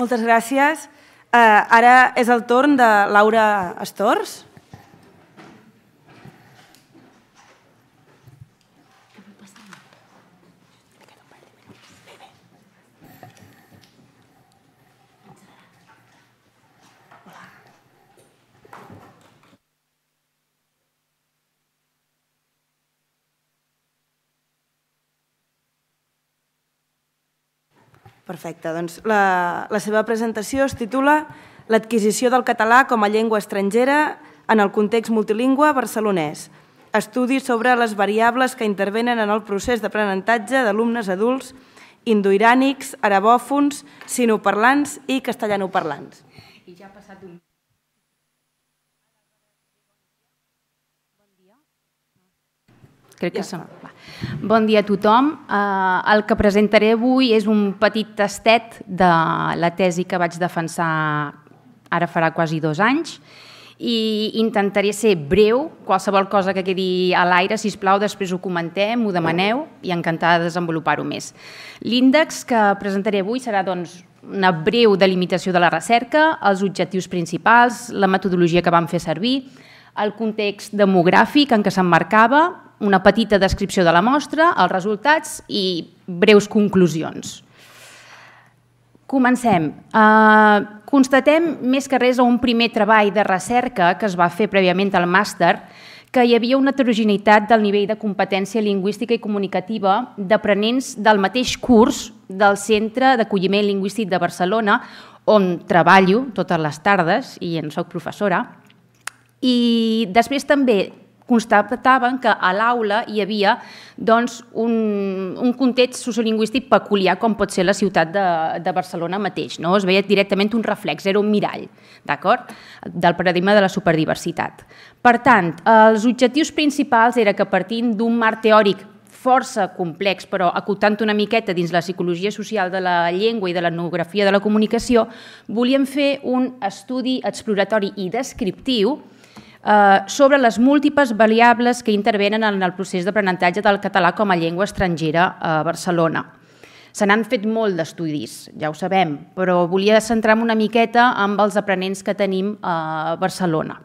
Moltes gràcies. Eh, ara és el torn de Laura Estors. Perfecte, doncs la, la seva presentació es titula L'adquisició del català com a llengua estrangera en el context multilingüe barcelonès. Estudi sobre les variables que intervenen en el procés d'aprenentatge d'alumnes adults indoirànics, arabòfons, sinoparlants i castellanoparlants. I ja ha passat un Crec ja que som... Va. Bon dia a tothom. Uh, el que presentaré avui és un petit tastet de la tesi que vaig defensar ara farà quasi dos anys i intentaré ser breu, qualsevol cosa que quedi a l'aire, si us plau, després ho comentem, ho demaneu i encantada de desenvolupar-ho més. L'índex que presentaré avui serà doncs, una breu delimitació de la recerca, els objectius principals, la metodologia que vam fer servir, el context demogràfic en què s'emmarcava, una petita descripció de la mostra, els resultats i breus conclusions. Comencem. Uh, constatem més que res a un primer treball de recerca que es va fer prèviament al màster que hi havia una heterogeneïtat del nivell de competència lingüística i comunicativa d'aprenents del mateix curs del Centre d'Acolliment Lingüístic de Barcelona, on treballo totes les tardes i en sóc professora. I després també constataven que a l'aula hi havia doncs, un, un context sociolingüístic peculiar com pot ser la ciutat de, de Barcelona mateix. No? Es veia directament un reflex, era un mirall del paradigma de la superdiversitat. Per tant, els objectius principals era que partint d'un marc teòric força complex, però acotant una miqueta dins la psicologia social de la llengua i de l'etnografia de la comunicació, volíem fer un estudi exploratori i descriptiu Eh, sobre les múltiples variables que intervenen en el procés d'aprenentatge del català com a llengua estrangera a Barcelona. Se n'han fet molt d'estudis, ja ho sabem, però volia centrar-me una miqueta amb els aprenents que tenim a Barcelona.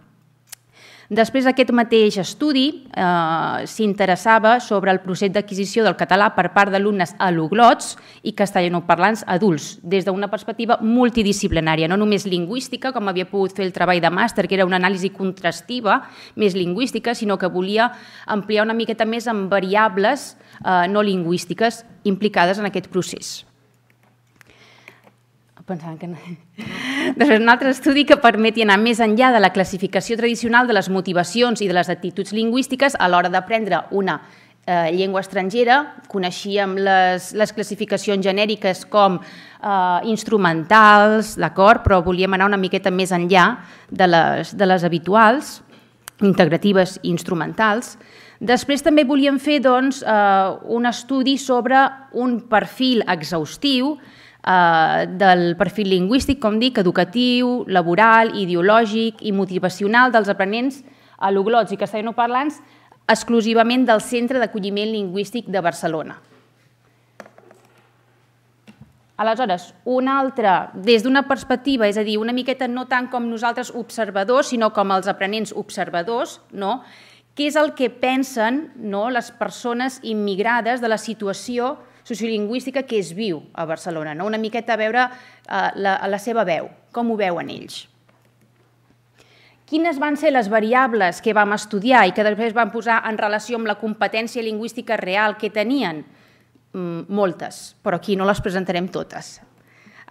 Després d'aquest mateix estudi eh, s'interessava sobre el procés d'adquisició del català per part d'alumnes aloglots i castellanoparlants adults, des d'una perspectiva multidisciplinària, no només lingüística, com havia pogut fer el treball de màster, que era una anàlisi contrastiva, més lingüística, sinó que volia ampliar una miqueta més en variables eh, no lingüístiques implicades en aquest procés pensant que no. Després, un altre estudi que permeti anar més enllà de la classificació tradicional de les motivacions i de les actituds lingüístiques a l'hora d'aprendre una eh, llengua estrangera. Coneixíem les, les classificacions genèriques com eh, instrumentals, d'acord, però volíem anar una miqueta més enllà de les, de les habituals, integratives i instrumentals. Després també volíem fer doncs, eh, un estudi sobre un perfil exhaustiu Eh, del perfil lingüístic, com dic, educatiu, laboral, ideològic i motivacional dels aprenents l'Uglots i castellanoparlants exclusivament del Centre d'Acolliment Lingüístic de Barcelona. Aleshores, una altra, des d'una perspectiva, és a dir, una miqueta no tant com nosaltres observadors, sinó com els aprenents observadors, no? què és el que pensen no, les persones immigrades de la situació sociolingüística que és viu a Barcelona, no? una miqueta a veure eh, la, la seva veu, com ho veuen ells. Quines van ser les variables que vam estudiar i que després van posar en relació amb la competència lingüística real que tenien? Mm, moltes, però aquí no les presentarem totes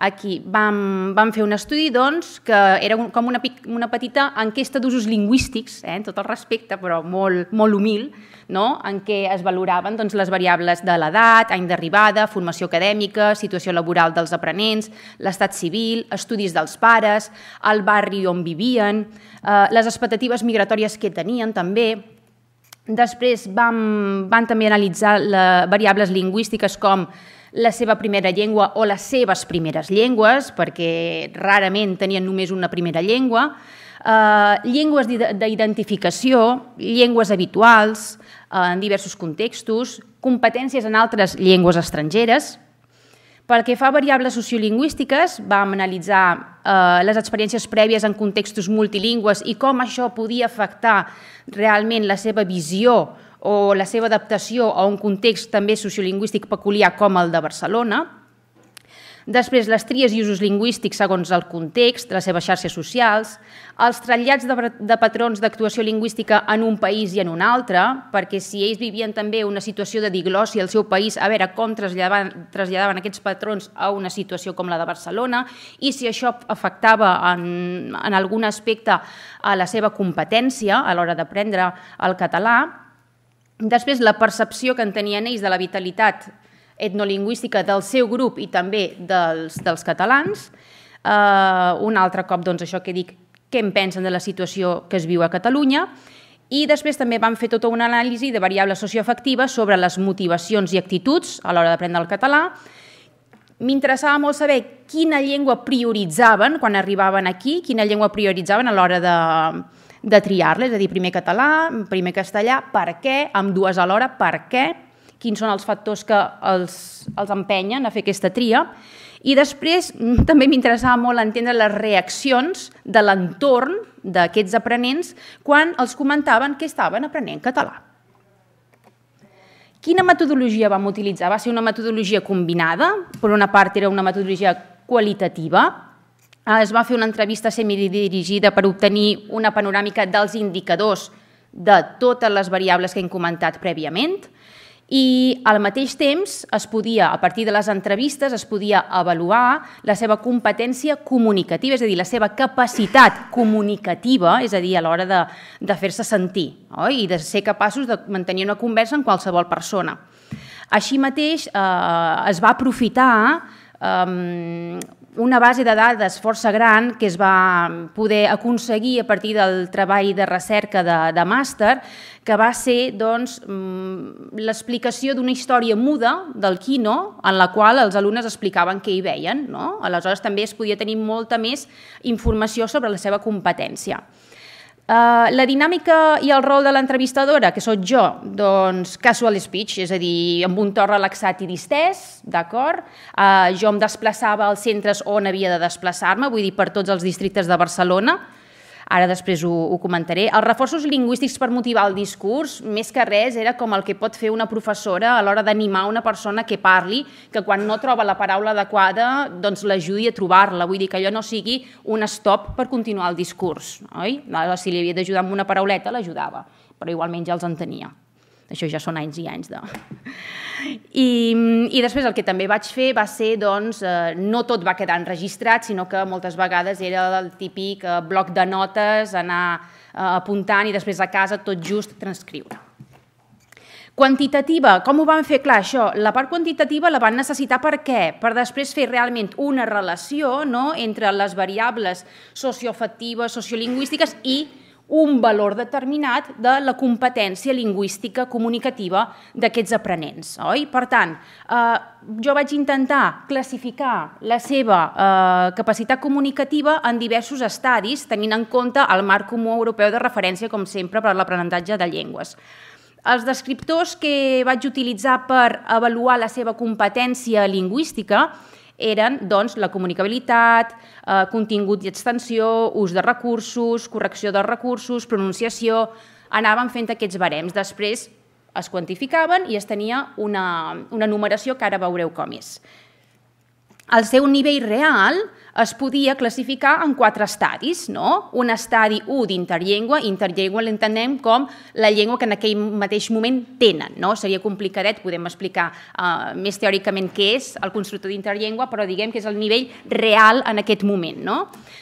aquí vam, vam fer un estudi doncs, que era un, com una, una petita enquesta d'usos lingüístics, eh, en tot el respecte, però molt, molt humil, no? en què es valoraven doncs, les variables de l'edat, any d'arribada, formació acadèmica, situació laboral dels aprenents, l'estat civil, estudis dels pares, el barri on vivien, eh, les expectatives migratòries que tenien també, Després vam, van també analitzar la, variables lingüístiques com la seva primera llengua o les seves primeres llengües, perquè rarament tenien només una primera llengua, eh, llengües d'identificació, llengües habituals eh, en diversos contextos, competències en altres llengües estrangeres. Pel que fa a variables sociolingüístiques, vam analitzar eh, les experiències prèvies en contextos multilingües i com això podia afectar realment la seva visió o la seva adaptació a un context també sociolingüístic peculiar com el de Barcelona, després les tries i usos lingüístics segons el context, les seves xarxes socials, els trasllats de, de patrons d'actuació lingüística en un país i en un altre, perquè si ells vivien també una situació de diglòsia al seu país, a veure com traslladaven, traslladaven aquests patrons a una situació com la de Barcelona i si això afectava en, en algun aspecte a la seva competència a l'hora d'aprendre el català, Després, la percepció que en tenien ells de la vitalitat etnolingüística del seu grup i també dels, dels catalans. Uh, un altre cop, doncs, això que dic, què en pensen de la situació que es viu a Catalunya. I després també vam fer tota una anàlisi de variables socioafectives sobre les motivacions i actituds a l'hora d'aprendre el català. M'interessava molt saber quina llengua prioritzaven quan arribaven aquí, quina llengua prioritzaven a l'hora de, de triar-les, és a dir, primer català, primer castellà, per què, amb dues alhora, per què, quins són els factors que els, els empenyen a fer aquesta tria, i després mm, també m'interessava molt entendre les reaccions de l'entorn d'aquests aprenents quan els comentaven que estaven aprenent català. Quina metodologia vam utilitzar? Va ser una metodologia combinada, per una part era una metodologia qualitativa, Ah, es va fer una entrevista semidirigida per obtenir una panoràmica dels indicadors de totes les variables que hem comentat prèviament i al mateix temps es podia, a partir de les entrevistes, es podia avaluar la seva competència comunicativa, és a dir, la seva capacitat comunicativa, és a dir, a l'hora de, de fer-se sentir oi? i de ser capaços de mantenir una conversa amb qualsevol persona. Així mateix eh, es va aprofitar um, una base de dades força gran que es va poder aconseguir a partir del treball de recerca de, de màster, que va ser doncs, mm, l'explicació d'una història muda del quino, en la qual els alumnes explicaven què hi veien. No? Aleshores, també es podia tenir molta més informació sobre la seva competència. Eh, la dinàmica i el rol de l'entrevistadora, que sóc jo, doncs casual speech, és a dir, amb un to relaxat i distès, d'acord? Uh, jo em desplaçava als centres on havia de desplaçar-me, vull dir, per tots els districtes de Barcelona, Ara després ho, ho comentaré. Els reforços lingüístics per motivar el discurs, més que res, era com el que pot fer una professora a l'hora d'animar una persona que parli, que quan no troba la paraula adequada, doncs l'ajudi a trobar-la. Vull dir que allò no sigui un stop per continuar el discurs, oi? si li havia d'ajudar amb una parauleta, l'ajudava, però igualment ja els entenia. Això ja són anys i anys de... I, I després el que també vaig fer va ser, doncs, eh, no tot va quedar enregistrat, sinó que moltes vegades era el típic eh, bloc de notes, anar eh, apuntant i després a casa tot just transcriure. Quantitativa, com ho van fer? Clar, això, la part quantitativa la van necessitar per què? Per després fer realment una relació no?, entre les variables socioafectives, sociolingüístiques i un valor determinat de la competència lingüística comunicativa d'aquests aprenents. Oi? Per tant, eh, jo vaig intentar classificar la seva eh, capacitat comunicativa en diversos estadis, tenint en compte el marc comú europeu de referència, com sempre, per a l'aprenentatge de llengües. Els descriptors que vaig utilitzar per avaluar la seva competència lingüística eren doncs, la comunicabilitat, eh, contingut i extensió, ús de recursos, correcció de recursos, pronunciació... Anàvem fent aquests barems. Després es quantificaven i es tenia una, una numeració que ara veureu com és el seu nivell real es podia classificar en quatre estadis. No? Un estadi 1 d'interllengua, interllengua l'entenem com la llengua que en aquell mateix moment tenen. No? Seria complicadet, podem explicar uh, més teòricament què és el constructor d'interllengua, però diguem que és el nivell real en aquest moment. No?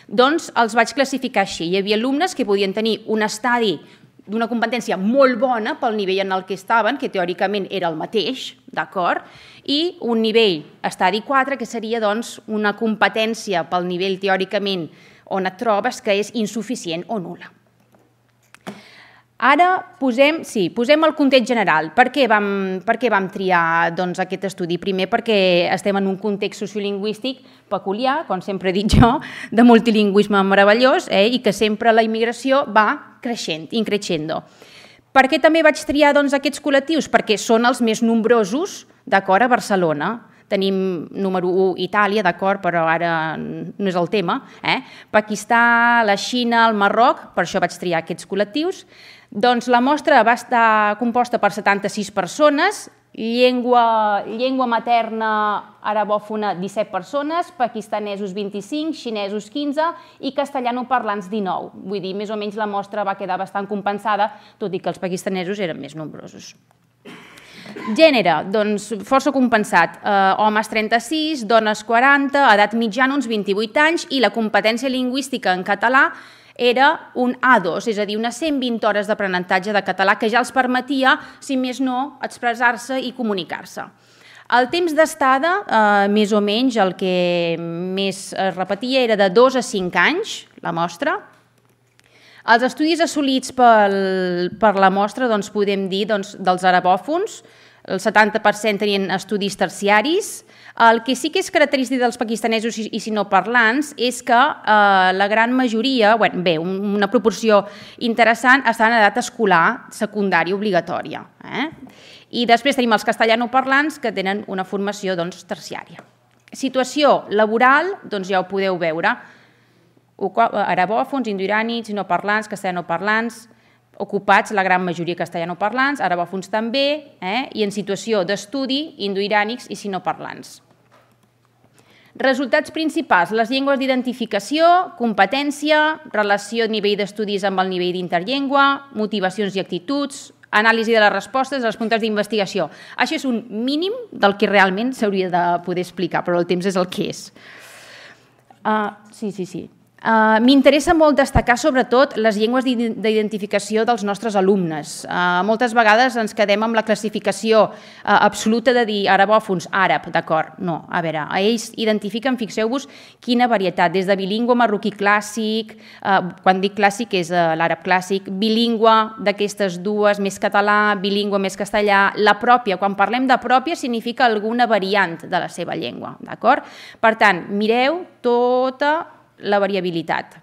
Doncs els vaig classificar així. Hi havia alumnes que podien tenir un estadi d'una competència molt bona pel nivell en el que estaven, que teòricament era el mateix, d'acord? i un nivell estadi 4, que seria doncs, una competència pel nivell teòricament on et trobes que és insuficient o nula. Ara posem, sí, posem el context general. Per què vam, per què vam triar doncs, aquest estudi? Primer perquè estem en un context sociolingüístic peculiar, com sempre he dit jo, de multilingüisme meravellós eh, i que sempre la immigració va creixent, increixendo. creixendo. Per què també vaig triar doncs, aquests col·lectius? Perquè són els més nombrosos, d'acord, a Barcelona. Tenim número 1 Itàlia, d'acord, però ara no és el tema. Eh? Pakistà, la Xina, el Marroc, per això vaig triar aquests col·lectius. Doncs la mostra va estar composta per 76 persones, Llengua, llengua materna arabòfona 17 persones, pakistanesos 25, xinesos 15 i castellano parlants 19. Vull dir, més o menys la mostra va quedar bastant compensada, tot i que els pakistanesos eren més nombrosos. Gènere, doncs força compensat. Eh, homes 36, dones 40, edat mitjana uns 28 anys i la competència lingüística en català era un A2, és a dir, unes 120 hores d'aprenentatge de català que ja els permetia, si més no, expressar-se i comunicar-se. El temps d'estada, eh, més o menys, el que més es repetia era de 2 a 5 anys, la mostra. Els estudis assolits pel, per la mostra doncs, podem dir doncs, dels arabòfons, el 70% tenien estudis terciaris. El que sí que és característic dels pakistanesos i, i parlants és que eh, la gran majoria, bueno, bé, una proporció interessant, estan en edat escolar secundària obligatòria. Eh? I després tenim els castellanoparlants que tenen una formació doncs, terciària. Situació laboral, doncs ja ho podeu veure, arabòfons, no parlants, castellanoparlants, ocupats la gran majoria castellanoparlants, arabafuns també, eh, i en situació d'estudi indoirànics i sinoparlants. Resultats principals, les llengües d'identificació, competència, relació de nivell d'estudis amb el nivell d'interllengua, motivacions i actituds, anàlisi de les respostes, dels puntes d'investigació. Això és un mínim del que realment s'hauria de poder explicar, però el temps és el que és. Uh, sí, sí, sí. Eh, m'interessa molt destacar, sobretot, les llengües d'identificació dels nostres alumnes. Eh, moltes vegades ens quedem amb la classificació eh, absoluta de dir arabòfons, àrab, d'acord? No, a veure, ells identifiquen, fixeu-vos, quina varietat, des de bilingüe marroquí clàssic, quan dic clàssic és l'àrab clàssic, bilingüe d'aquestes dues, més català, bilingüe més castellà, la pròpia, quan parlem de pròpia significa alguna variant de la seva llengua, d'acord? Per tant, mireu tota la variabilitat.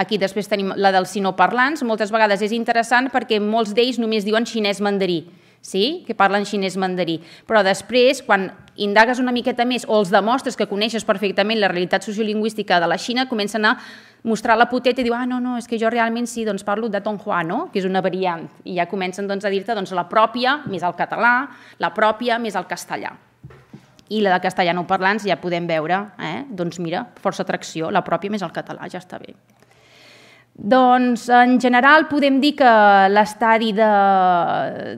Aquí després tenim la dels sinoparlants. Moltes vegades és interessant perquè molts d'ells només diuen xinès mandarí, sí? que parlen xinès mandarí. Però després, quan indagues una miqueta més o els demostres que coneixes perfectament la realitat sociolingüística de la Xina, comencen a mostrar la poteta i diu ah, no, no, és que jo realment sí, doncs parlo de Tonghua, no? que és una variant. I ja comencen doncs, a dir-te doncs, la pròpia més al català, la pròpia més al castellà i la de castellano parlants ja podem veure, eh? doncs mira, força atracció, la pròpia més el català, ja està bé. Doncs, en general, podem dir que l'estadi de,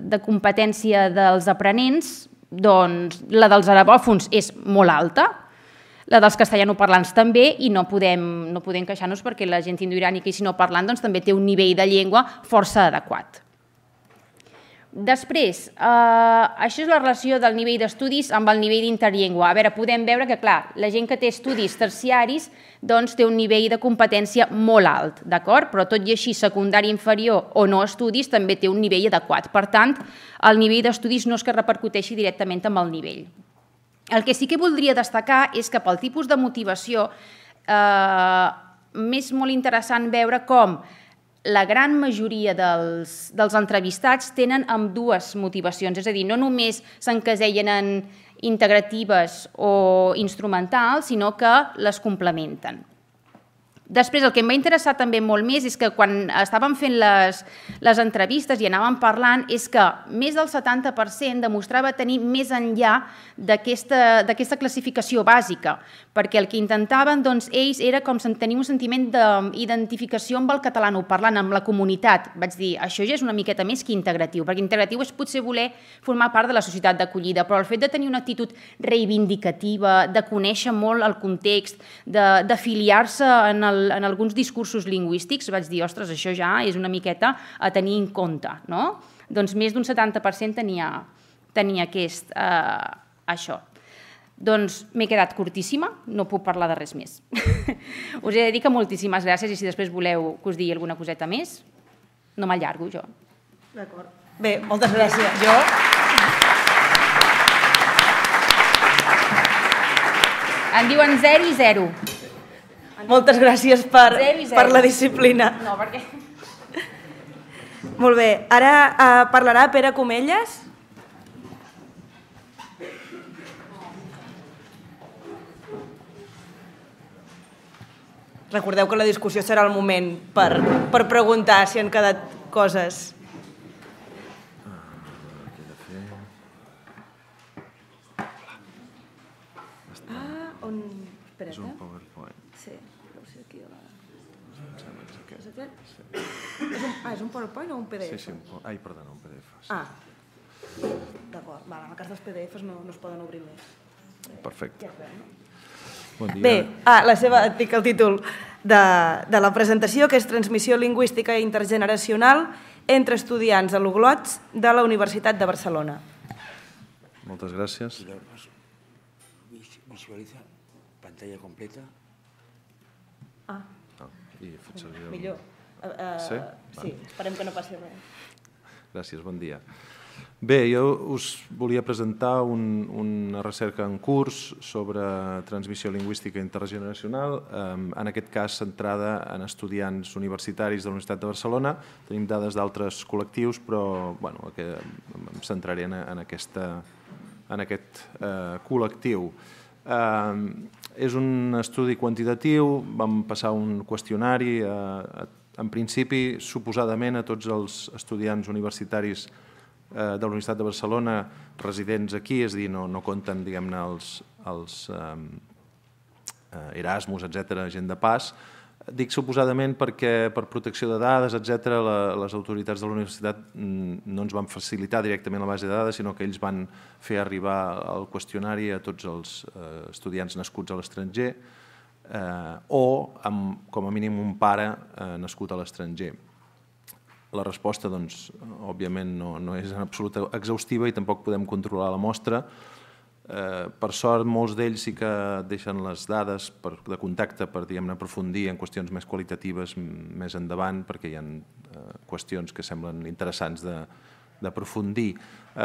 de competència dels aprenents, doncs, la dels arabòfons és molt alta, la dels castellanoparlants també, i no podem, no podem queixar-nos perquè la gent indoirànica i si no parlant doncs, també té un nivell de llengua força adequat. Després, eh, això és la relació del nivell d'estudis amb el nivell d'interllengua. A veure, podem veure que, clar, la gent que té estudis terciaris doncs, té un nivell de competència molt alt, d'acord? Però tot i així, secundari inferior o no estudis també té un nivell adequat. Per tant, el nivell d'estudis no és que repercuteixi directament amb el nivell. El que sí que voldria destacar és que pel tipus de motivació eh, m'és molt interessant veure com la gran majoria dels, dels entrevistats tenen amb dues motivacions, és a dir, no només s'encaseien en integratives o instrumentals, sinó que les complementen. Després, el que em va interessar també molt més és que quan estàvem fent les, les entrevistes i anàvem parlant és que més del 70% demostrava tenir més enllà d'aquesta classificació bàsica, perquè el que intentaven doncs, ells era com tenir un sentiment d'identificació amb el no parlant, amb la comunitat. Vaig dir, això ja és una miqueta més que integratiu, perquè integratiu és potser voler formar part de la societat d'acollida, però el fet de tenir una actitud reivindicativa, de conèixer molt el context, d'afiliar-se en, el, en alguns discursos lingüístics, vaig dir, ostres, això ja és una miqueta a tenir en compte, no? Doncs més d'un 70% tenia, tenia aquest, eh, això. Doncs m'he quedat curtíssima, no puc parlar de res més. us he de dir que moltíssimes gràcies i si després voleu que us digui alguna coseta més, no m'allargo jo. D'acord. Bé, moltes gràcies. Jo... Em diuen 0 i 0. Moltes gràcies per, zero zero. per la disciplina. No, perquè... Molt bé, ara eh, parlarà Pere Comelles. Recordeu que la discussió serà el moment per, per preguntar si han quedat coses. Ah, és un eh? PowerPoint. Sí, aquí És un, ah, és un PowerPoint o un PDF? Sí, sí, un, ai, perdona, un PDF. Sí. Ah, d'acord. Vale, en el cas dels PDFs no, no es poden obrir més. Perfecte. Ja Bon dia. Bé, ah, la seva, et dic el títol de, de la presentació, que és Transmissió Lingüística Intergeneracional entre estudiants a l'Oglots de la Universitat de Barcelona. Moltes gràcies. Visualitza pantalla completa. Ah. ah el... Millor. Uh, uh, sí? sí, esperem que no passi res. Gràcies, bon dia. Bé, jo us volia presentar un, una recerca en curs sobre transmissió lingüística intergeneracional, eh, en aquest cas centrada en estudiants universitaris de la Universitat de Barcelona. Tenim dades d'altres col·lectius, però bueno, que em centraré en, en, aquesta, en aquest eh, col·lectiu. Eh, és un estudi quantitatiu, vam passar un qüestionari, a, eh, en principi, suposadament a tots els estudiants universitaris universitaris Eh, de la Universitat de Barcelona residents aquí, és a dir, no, no compten diguem-ne els, els eh, eh Erasmus, etc gent de pas. Dic suposadament perquè per protecció de dades, etc les autoritats de la universitat mm, no ens van facilitar directament la base de dades, sinó que ells van fer arribar el qüestionari a tots els eh, estudiants nascuts a l'estranger eh, o amb, com a mínim un pare eh, nascut a l'estranger la resposta, doncs, òbviament, no, no és en absoluta exhaustiva i tampoc podem controlar la mostra. Eh, per sort, molts d'ells sí que deixen les dades per, de contacte per diguem-ne aprofundir en qüestions més qualitatives més endavant, perquè hi ha eh, qüestions que semblen interessants de, d'aprofundir. Eh,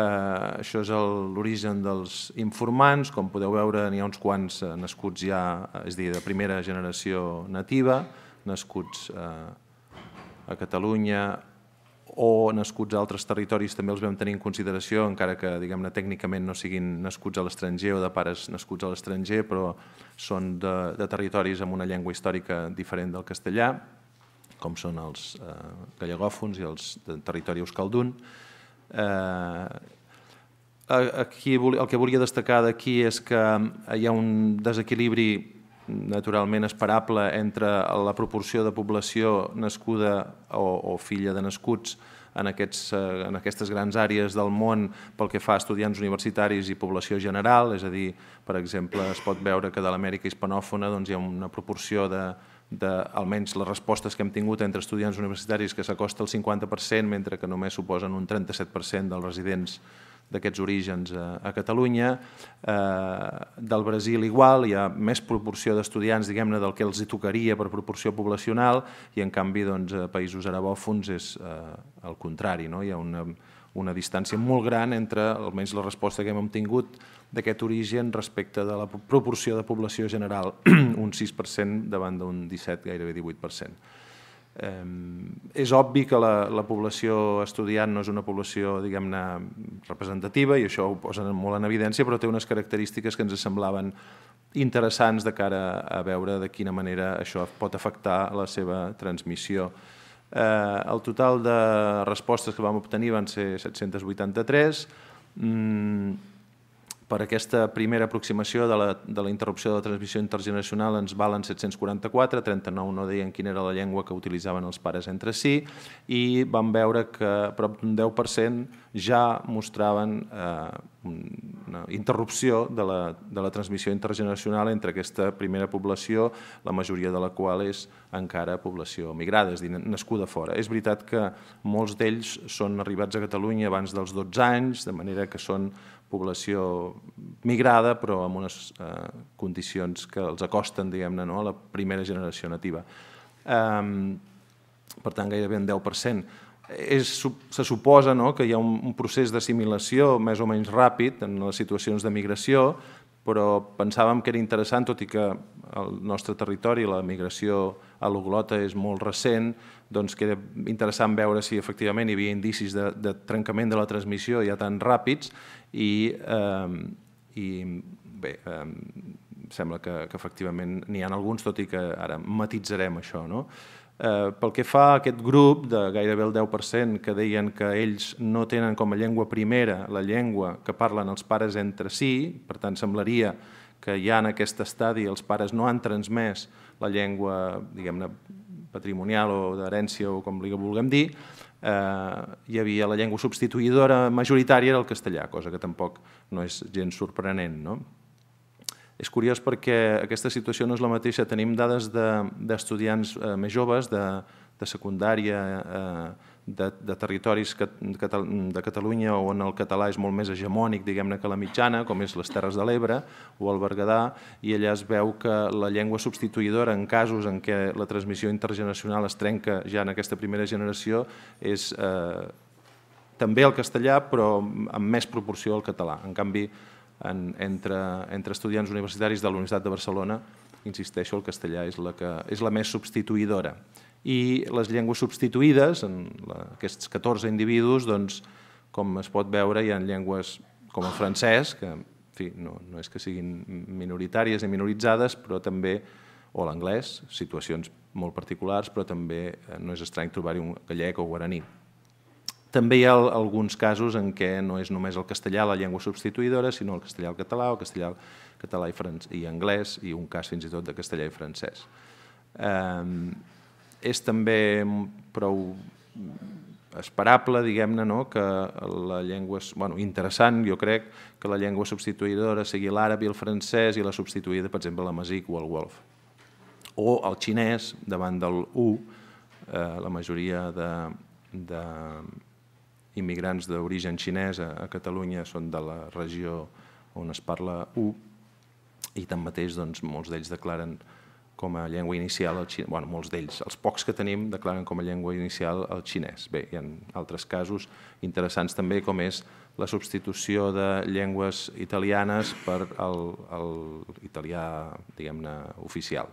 això és l'origen dels informants, com podeu veure n'hi ha uns quants eh, nascuts ja, és a dir, de primera generació nativa, nascuts eh, a Catalunya o nascuts a altres territoris també els vam tenir en consideració, encara que diguem-ne tècnicament no siguin nascuts a l'estranger o de pares nascuts a l'estranger, però són de, de territoris amb una llengua històrica diferent del castellà, com són els eh, gallegòfons i els de territori euskaldun. Eh, aquí, el que volia destacar d'aquí és que hi ha un desequilibri naturalment esperable entre la proporció de població nascuda o, o filla de nascuts en, aquests, eh, en aquestes grans àrees del món pel que fa a estudiants universitaris i població general, és a dir, per exemple, es pot veure que de l'Amèrica hispanòfona doncs, hi ha una proporció de, de, almenys les respostes que hem tingut entre estudiants universitaris que s'acosta al 50%, mentre que només suposen un 37% dels residents universitaris d'aquests orígens a, a Catalunya, eh, del Brasil igual, hi ha més proporció d'estudiants, diguem-ne, del que els tocaria per proporció poblacional, i en canvi, doncs, a països arabòfons és eh, el contrari, no? hi ha una, una distància molt gran entre, almenys la resposta que hem obtingut, d'aquest origen respecte de la proporció de població general, un 6% davant d'un 17, gairebé 18%. Eh, és obvi que la, la població estudiant no és una població, diguem-ne, representativa, i això ho posen molt en evidència, però té unes característiques que ens semblaven interessants de cara a veure de quina manera això pot afectar la seva transmissió. Eh, el total de respostes que vam obtenir van ser 783, mm, per aquesta primera aproximació de la, de la interrupció de la transmissió intergeneracional ens valen 744, 39 no deien quina era la llengua que utilitzaven els pares entre si, i vam veure que prop d'un 10% ja mostraven eh, una interrupció de la, de la transmissió intergeneracional entre aquesta primera població, la majoria de la qual és encara població migrada, és dir, nascuda fora. És veritat que molts d'ells són arribats a Catalunya abans dels 12 anys, de manera que són població migrada però amb unes eh, condicions que els acosten diguem-ne no? a la primera generació nativa. Um, per tant, gairebé un 10%. És, se suposa no? que hi ha un, un procés d'assimilació més o menys ràpid en les situacions de migració, però pensàvem que era interessant, tot i que al nostre territori la migració a l'Oglota és molt recent, doncs que era interessant veure si efectivament hi havia indicis de, de trencament de la transmissió ja tan ràpids i, eh, i bé, eh, sembla que, que efectivament n'hi ha alguns, tot i que ara matitzarem això. No? Eh, pel que fa a aquest grup de gairebé el 10% que deien que ells no tenen com a llengua primera la llengua que parlen els pares entre si, per tant semblaria que que ja en aquest estadi els pares no han transmès la llengua, diguem-ne, patrimonial o d'herència o com li vulguem dir, eh, hi havia la llengua substituïdora majoritària era el castellà, cosa que tampoc no és gens sorprenent. No? És curiós perquè aquesta situació no és la mateixa. Tenim dades d'estudiants de, eh, més joves, de, de secundària, eh, de, de territoris que, de Catalunya on el català és molt més hegemònic diguem-ne que la mitjana, com és les Terres de l'Ebre o el Berguedà, i allà es veu que la llengua substituïdora en casos en què la transmissió intergeneracional es trenca ja en aquesta primera generació és eh, també el castellà però amb més proporció al català. En canvi, en, entre, entre estudiants universitaris de la Universitat de Barcelona, insisteixo, el castellà és la, que, és la més substituïdora i les llengües substituïdes, en aquests 14 individus, doncs, com es pot veure, hi ha llengües com el francès, que en fi, no, no és que siguin minoritàries ni minoritzades, però també, o l'anglès, situacions molt particulars, però també eh, no és estrany trobar-hi un gallec o guaraní. També hi ha alguns casos en què no és només el castellà la llengua substituïdora, sinó el castellà, el català, el castellà, el català i, i anglès, i un cas fins i tot de castellà i francès. Eh, és també prou esperable, diguem-ne, no? que la llengua... Bueno, interessant, jo crec, que la llengua substituïdora sigui l'àrab i el francès i la substituïda, per exemple, la masic o el wolf. O el xinès, davant del U, eh, la majoria de, de immigrants d'origen xinès a, Catalunya són de la regió on es parla U, i tanmateix doncs, molts d'ells declaren com a llengua inicial el xinès. Bueno, molts d'ells, els pocs que tenim, declaren com a llengua inicial el xinès. Bé, hi ha altres casos interessants també, com és la substitució de llengües italianes per l'italià, diguem-ne, oficial.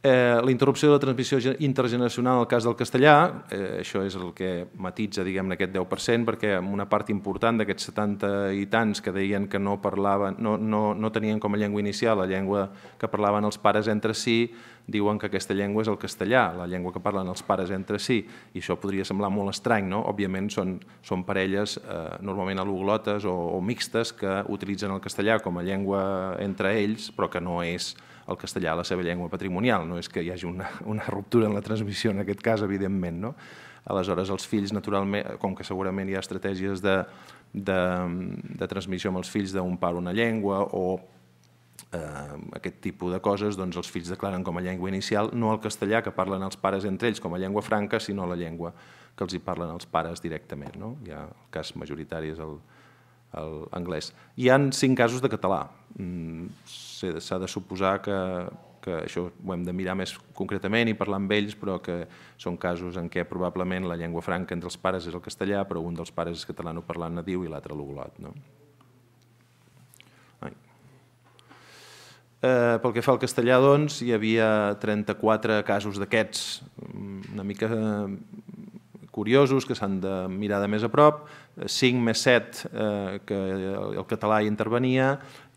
Eh, la interrupció de la transmissió intergeneracional en el cas del castellà, eh, això és el que matitza diguem aquest 10%, perquè una part important d'aquests 70 i tants que deien que no parlaven, no, no, no tenien com a llengua inicial la llengua que parlaven els pares entre si, diuen que aquesta llengua és el castellà, la llengua que parlen els pares entre si, i això podria semblar molt estrany, no? Òbviament són, són parelles eh, normalment aloglotes o, o mixtes que utilitzen el castellà com a llengua entre ells, però que no és el castellà a la seva llengua patrimonial. No és que hi hagi una, una ruptura en la transmissió en aquest cas, evidentment. No? Aleshores, els fills, naturalment, com que segurament hi ha estratègies de, de, de transmissió amb els fills d'un pare una llengua o eh, aquest tipus de coses, doncs els fills declaren com a llengua inicial no el castellà que parlen els pares entre ells com a llengua franca, sinó la llengua que els hi parlen els pares directament. No? Hi ha el cas majoritari és el, l'anglès. anglès. Hi han cinc casos de català. Mm, s'ha de suposar que, que això ho hem de mirar més concretament i parlar amb ells, però que són casos en què probablement la llengua franca entre els pares és el castellà, però un dels pares és català no parlant nadiu i l'altre l'ugolot. No? Ai. Eh, pel que fa al castellà, doncs, hi havia 34 casos d'aquests, mm, una mica eh, curiosos, que s'han de mirar de més a prop, 5 més 7 eh, que el català hi intervenia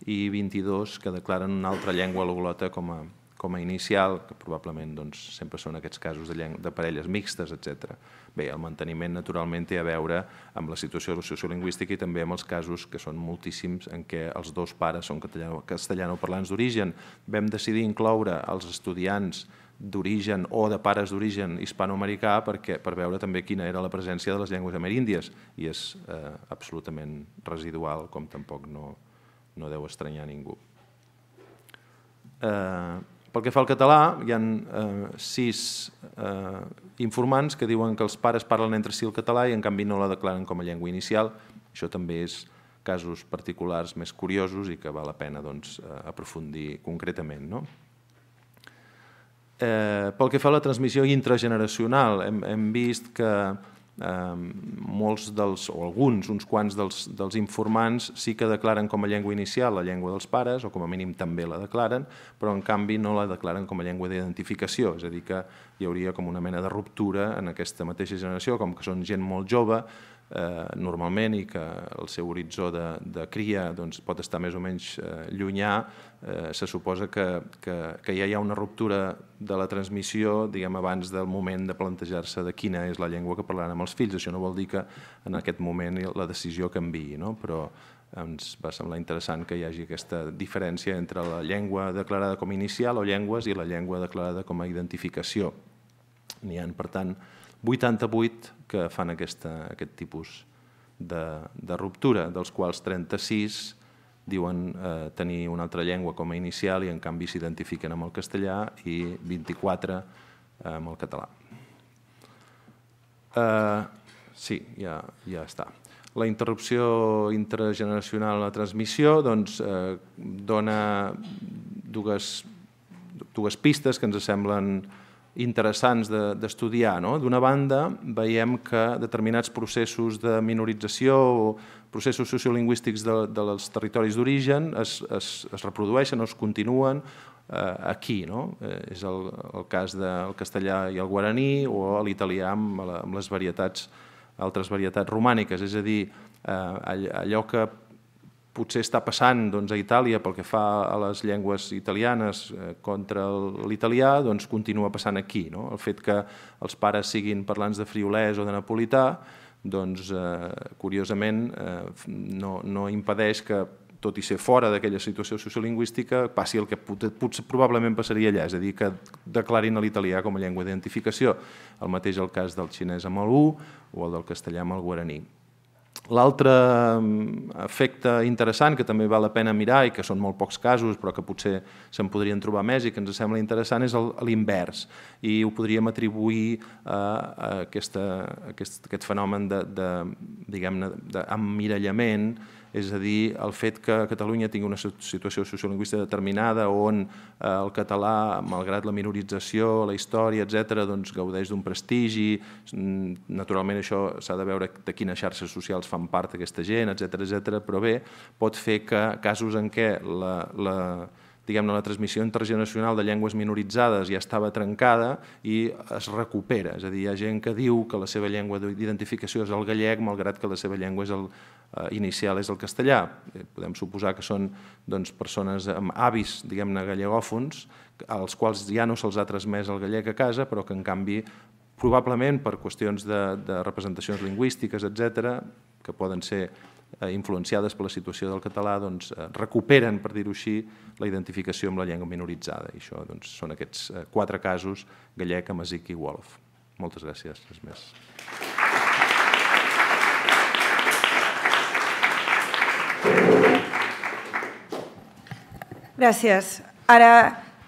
i 22 que declaren una altra llengua loglota com a, com a inicial, que probablement doncs, sempre són aquests casos de, de parelles mixtes, etc. Bé, el manteniment naturalment té a veure amb la situació sociolingüística i també amb els casos que són moltíssims en què els dos pares són castellano, castellanoparlants d'origen. Vam decidir incloure els estudiants d'origen o de pares d'origen hispanoamericà perquè, per veure també quina era la presència de les llengües ameríndies i és eh, absolutament residual com tampoc no, no deu estranyar ningú. Eh, pel que fa al català, hi ha eh, sis eh, informants que diuen que els pares parlen entre si el català i en canvi no la declaren com a llengua inicial. Això també és casos particulars més curiosos i que val la pena doncs, eh, aprofundir concretament. No? Eh, pel que fa a la transmissió intrageneracional, hem, hem vist que eh, molts dels, o alguns, uns quants dels, dels informants sí que declaren com a llengua inicial la llengua dels pares, o com a mínim també la declaren, però en canvi no la declaren com a llengua d'identificació, és a dir que hi hauria com una mena de ruptura en aquesta mateixa generació, com que són gent molt jove, eh, normalment i que el seu horitzó de, de cria doncs, pot estar més o menys eh, llunyà Eh, se suposa que, que, que ja hi ha una ruptura de la transmissió diguem abans del moment de plantejar-se de quina és la llengua que parlaran amb els fills. Això no vol dir que en aquest moment la decisió canviï, no? però ens va semblar interessant que hi hagi aquesta diferència entre la llengua declarada com a inicial o llengües i la llengua declarada com a identificació. N'hi ha, per tant, 88 que fan aquesta, aquest tipus de, de ruptura, dels quals 36 diuen eh, tenir una altra llengua com a inicial i en canvi s'identifiquen amb el castellà i 24 eh, amb el català. Eh, sí, ja, ja està. La interrupció intergeneracional a la transmissió doncs, eh, dona dues, dues pistes que ens semblen interessants d'estudiar. De, no? D'una banda, veiem que determinats processos de minorització o processos sociolingüístics de, dels territoris d'origen es, es, es reprodueixen o es continuen eh, aquí. No? Eh, és el, el cas del castellà i el guaraní o l'italià amb, amb les varietats, altres varietats romàniques. És a dir, eh, allò que potser està passant doncs, a Itàlia pel que fa a les llengües italianes eh, contra l'italià, doncs continua passant aquí. No? El fet que els pares siguin parlants de friolès o de napolità doncs, eh, curiosament, eh, no, no impedeix que, tot i ser fora d'aquella situació sociolingüística, passi el que potser probablement passaria allà, és a dir, que declarin l'italià com a llengua d'identificació. El mateix el cas del xinès amb el U o el del castellà amb el guaraní. L'altre mm, efecte interessant que també val la pena mirar i que són molt pocs casos però que potser se'n podrien trobar més i que ens sembla interessant és l'invers i ho podríem atribuir eh, a, aquesta, a aquest, aquest fenomen de, de, diguem-ne d'emmirallament de, és a dir, el fet que Catalunya tingui una situació sociolingüística determinada on eh, el català, malgrat la minorització, la història, etc., doncs gaudeix d'un prestigi, mm, naturalment això s'ha de veure de quines xarxes socials fan part aquesta gent, etc etc. però bé, pot fer que casos en què la, la diguem-ne, la transmissió intergeneracional de llengües minoritzades ja estava trencada i es recupera. És a dir, hi ha gent que diu que la seva llengua d'identificació és el gallec, malgrat que la seva llengua és el, eh, inicial és el castellà. Eh, podem suposar que són doncs, persones amb avis, diguem-ne, gallegòfons, als quals ja no se'ls ha transmès el gallec a casa, però que en canvi probablement per qüestions de, de representacions lingüístiques, etc, que poden ser Eh, influenciades per la situació del català, doncs, eh, recuperen, per dir-ho així, la identificació amb la llengua minoritzada. I això doncs, són aquests eh, quatre casos, Gallec, Amazic i Wolf. Moltes gràcies. Res més. Gràcies. Ara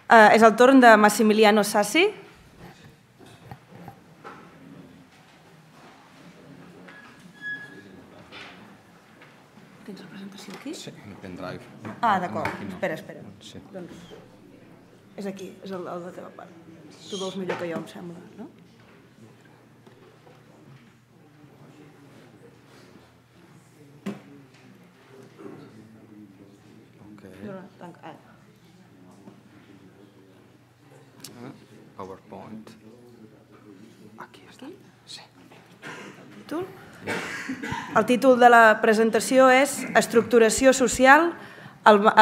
eh, és el torn de Massimiliano Sassi. Sí, el pendrive. Ah, d'acord. No. Espera, espera. Sí. Doncs és aquí, és el, el de la teva part. Tu veus millor que jo, em sembla, no? Okay. No, no, tanca. Ah. El títol de la presentació és Estructuració social al, eh,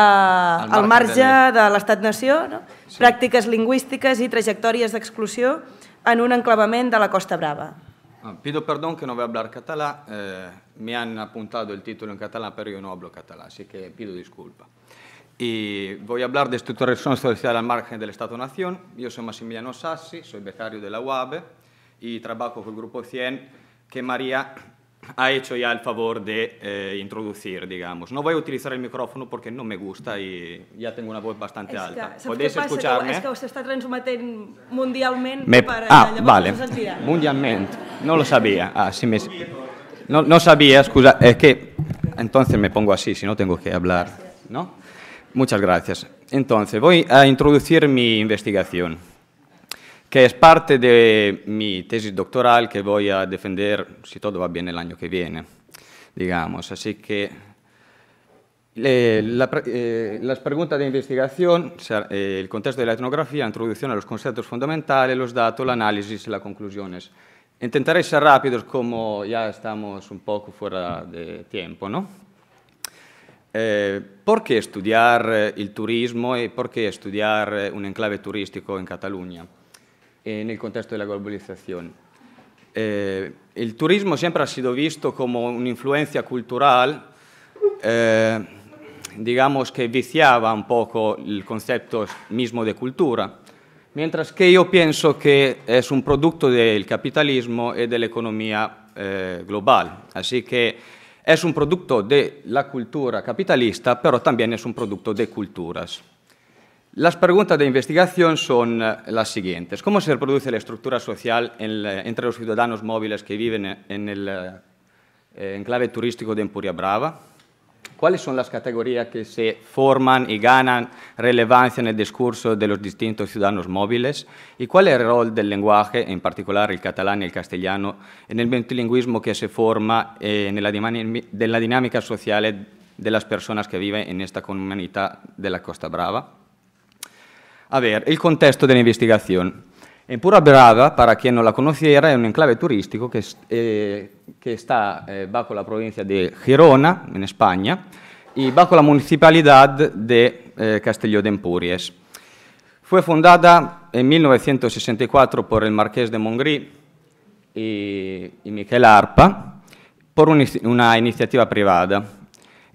al marge de l'estat-nació, no? sí. pràctiques lingüístiques i trajectòries d'exclusió en un enclavament de la Costa Brava. Ah, pido perdón que no vull hablar català. eh, me han apuntado el títol en català, però jo no hablo català, así que pido disculpa. Y voy a hablar de estructuración social al margen del Estado-Nación. Yo soy Massimiliano Sassi, soy becario de la UAB y trabajo con el grupo 100 que María ha hecho ya el favor de eh, introducir, digamos. No voy a utilizar el micrófono porque no me gusta y ya tengo una voz bastante alta. Podéis escuchar. que ah, vale. no No lo sabía. Ah, sí me... no, no sabía, excusa. Es que entonces me pongo así, si no tengo que hablar. ¿no? Muchas gracias. Entonces, voy a introducir mi investigación. che è parte de mia tesi doctoral che voglio difendere, se tutto va bene, l'anno che viene, digamos. Así que eh, la, eh, las preguntas de investigación, eh, el contexto de la etnografía, introducción a los conceptos fundamentales, los datos, el análisis y las conclusiones. Intentaré ser rápido, como ya un poco fuori di tempo, ¿no? Eh, perché studiare il turismo e perché studiare un enclave turistico in Catalogna? eh, nel contesto della globalizzazione. Eh, il turismo sempre ha sido visto come un'influenza influencia cultural, eh, digamos que viciaba un poco il concetto mismo di cultura, mientras che io penso che es un prodotto del capitalismo e dell'economia la economía eh, global. Así que es un prodotto della cultura capitalista, però también es un prodotto di culture. Las preguntas de investigación son eh, las siguientes. ¿Cómo se reproduce la estructura social entre los ciudadanos móviles que viven eh, en el eh, enclave turístico de Empuria Brava? ¿Cuáles son las categorías que se forman y ganan relevancia en el discurso de los distintos ciudadanos móviles? ¿Y cuál es el rol del lenguaje, en particular el catalán y el castellano, en el multilingüismo que se forma en la dinámica social de las personas que viven en esta comunidad de la Costa Brava? A ver, el contexto de la investigación. En Pura Brava, para quien no la conociera, es un enclave turístico que, está eh, bajo eh, la provincia de Girona, en España, y bajo la municipalidad de Castelló de Empúries. Fue fundada en 1964 por el marqués de Mongrí y, e, y e Miquel Arpa, por una iniciativa privada.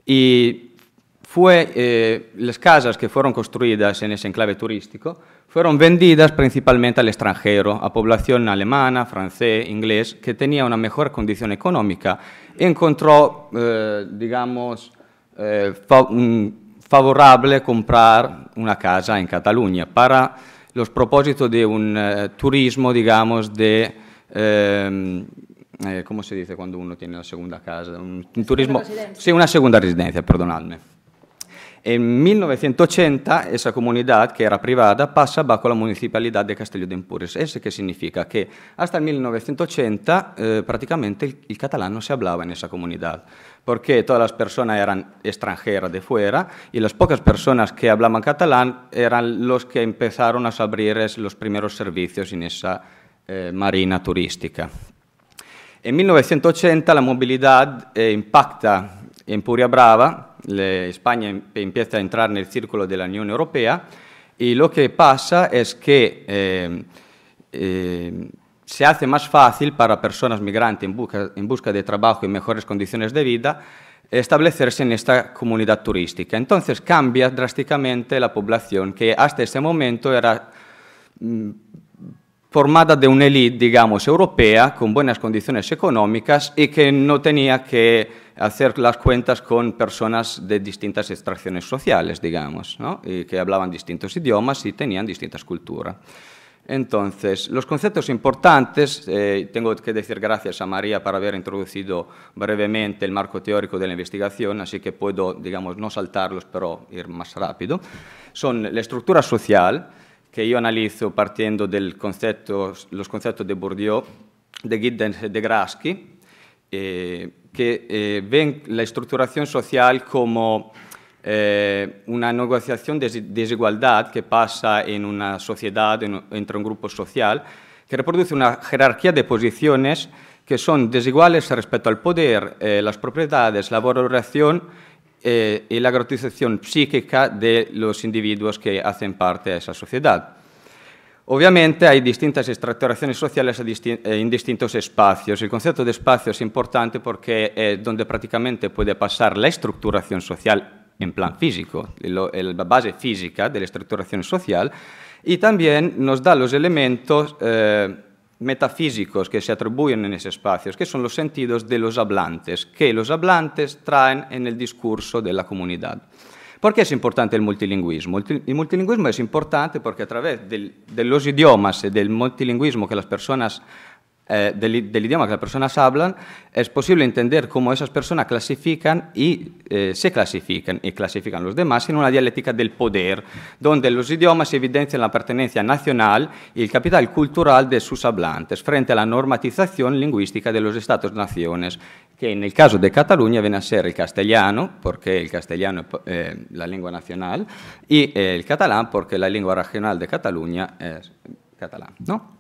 Y e fu eh, las casas que fueron construidas en ese enclave turístico fueron vendidas principalmente al extranjero, a población alemana, francese, inglese, che aveva una mejor condición económica, encontró, eh, digamos, eh, fa favorable comprar una casa in Cataluña per los propósitos di un eh, turismo, digamos, de... Eh, eh, ¿Cómo se dice cuando uno tiene la segunda casa? Un, un turismo... Una una segunda residencia, perdonadme. En 1980 esa comunidad, que era privada, pasa bajo la municipalidad de Castelló de Empúries. ¿Eso qué significa? Que hasta 1980 prácticamente el, catalán no se hablaba en esa comunidad porque todas las personas eran extranjeras de fuera y las pocas personas que hablaban catalán eran los que empezaron a abrir los primeros servicios en esa eh, marina turística. En 1980 la movilidad eh, impacta en Brava España em, empieza a entrar en el círculo de la Unión Europea y lo que pasa es que em, em, se hace más fácil para personas migrantes busca, en busca de trabajo y mejores condiciones de vida establecerse en esta comunidad turística. Entonces cambia drásticamente la población que hasta ese momento era mm, formada de una élite, digamos, europea, con buenas condiciones económicas y que no tenía que hacer las cuentas con personas de distintas extracciones sociales, digamos, ¿no? y que hablaban distintos idiomas y tenían distintas culturas. Entonces, los conceptos importantes, eh, tengo que decir gracias a María por haber introducido brevemente el marco teórico de la investigación, así que puedo, digamos, no saltarlos, pero ir más rápido, son la estructura social, ...que yo analizo partiendo de los conceptos de Bourdieu, de Giddens y de Grasky... Eh, que eh, ven la estructuración social como eh, una negociación de desigualdad que pasa en una sociedad, entre un grupo social, que reproduce una jerarquía de posiciones que son desiguales respecto al poder, las propiedades, la valoración eh, y la gratificación psíquica de los individuos que hacen parte de esa sociedad. Obviamente hay distintas estructuraciones sociales en distintos espacios. El concepto de espacio es importante porque es eh, donde prácticamente puede pasar la estructuración social en plan físico, la base física de la estructuración social, y también nos da los elementos eh, metafísicos que se atribuyen en ese espacio, que son los sentidos de los hablantes, que los hablantes traen en el discurso de la comunidad. ¿Por qué es importante el multilingüismo? El multilingüismo es importante porque a través de los idiomas y del multilingüismo que las personas eh, del, idioma que las personas hablan, es posible entender cómo esas personas clasifican y eh, se clasifican y clasifican los demás en una dialéctica del poder, donde los idiomas evidencian la pertenencia nacional y el capital cultural de sus hablantes frente a la normatización lingüística de los estados-naciones, que en el caso de Cataluña viene a ser el castellano, porque el castellano es eh, la lengua nacional, y el catalán, porque la lengua regional de Cataluña es catalán. ¿no?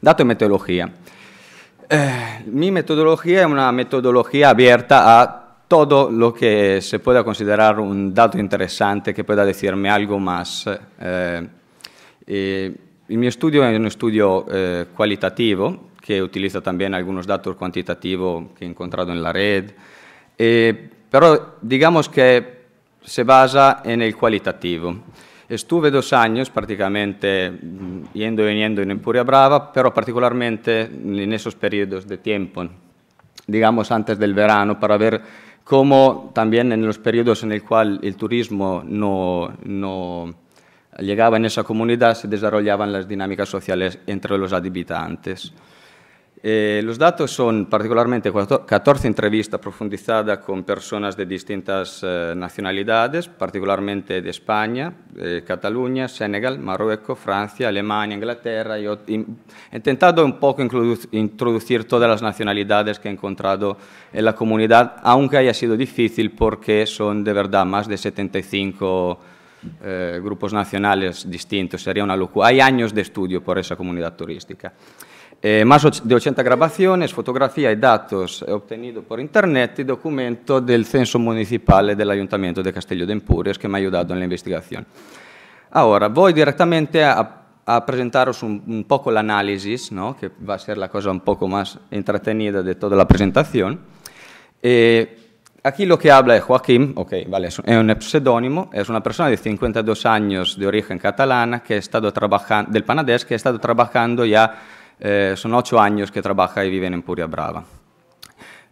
Dato e metodologia. Eh, mi metodologia è una metodologia aperta a tutto lo che se pueda considerare un dato interessante che pueda decirme algo más. Eh, eh, el mi estudio es un studio eh, cualitativo que utiliza también algunos datos cuantitativos que he encontrado en la red, però digamos que se basa en qualitativo. Estuve dos años prácticamente mm, yendo y viniendo en Empuria Brava, pero particularmente en esos periodos de tiempo, digamos antes del verano, para ver cómo también en los periodos en el cual el turismo no, llegaba en esa comunidad se desarrollaban las dinámicas sociales entre los habitantes. Eh, los datos son particularmente 14 entrevistas profundizadas con personas de distintas eh, nacionalidades, particularmente de España, eh, Cataluña, Senegal, Marruecos, Francia, Alemania, Inglaterra. Yo he intentado un poco introducir todas las nacionalidades que he encontrado en la comunidad, aunque haya sido difícil porque son de verdad más de 75 grupos nacionales distintos. Sería una locura. Hay años de estudio por esa comunidad turística. Eh, más de 80 grabaciones, fotografía y datos obtenidos por internet y documento del censo Municipal del Ayuntamiento de Castillo de Empures que me ha ayudado en la investigación. Ahora, voy directamente a, presentaros un, poco el análisis, ¿no? que va a ser la cosa un poco más entretenida de toda la presentación. Eh, aquí lo que habla es Joaquín, okay, vale, es un pseudónimo, es una persona de 52 años de origen catalana que ha estado trabajando, del Panadés, que ha estado trabajando ya eh, son ocho años que trabaja y vive en Empuria Brava.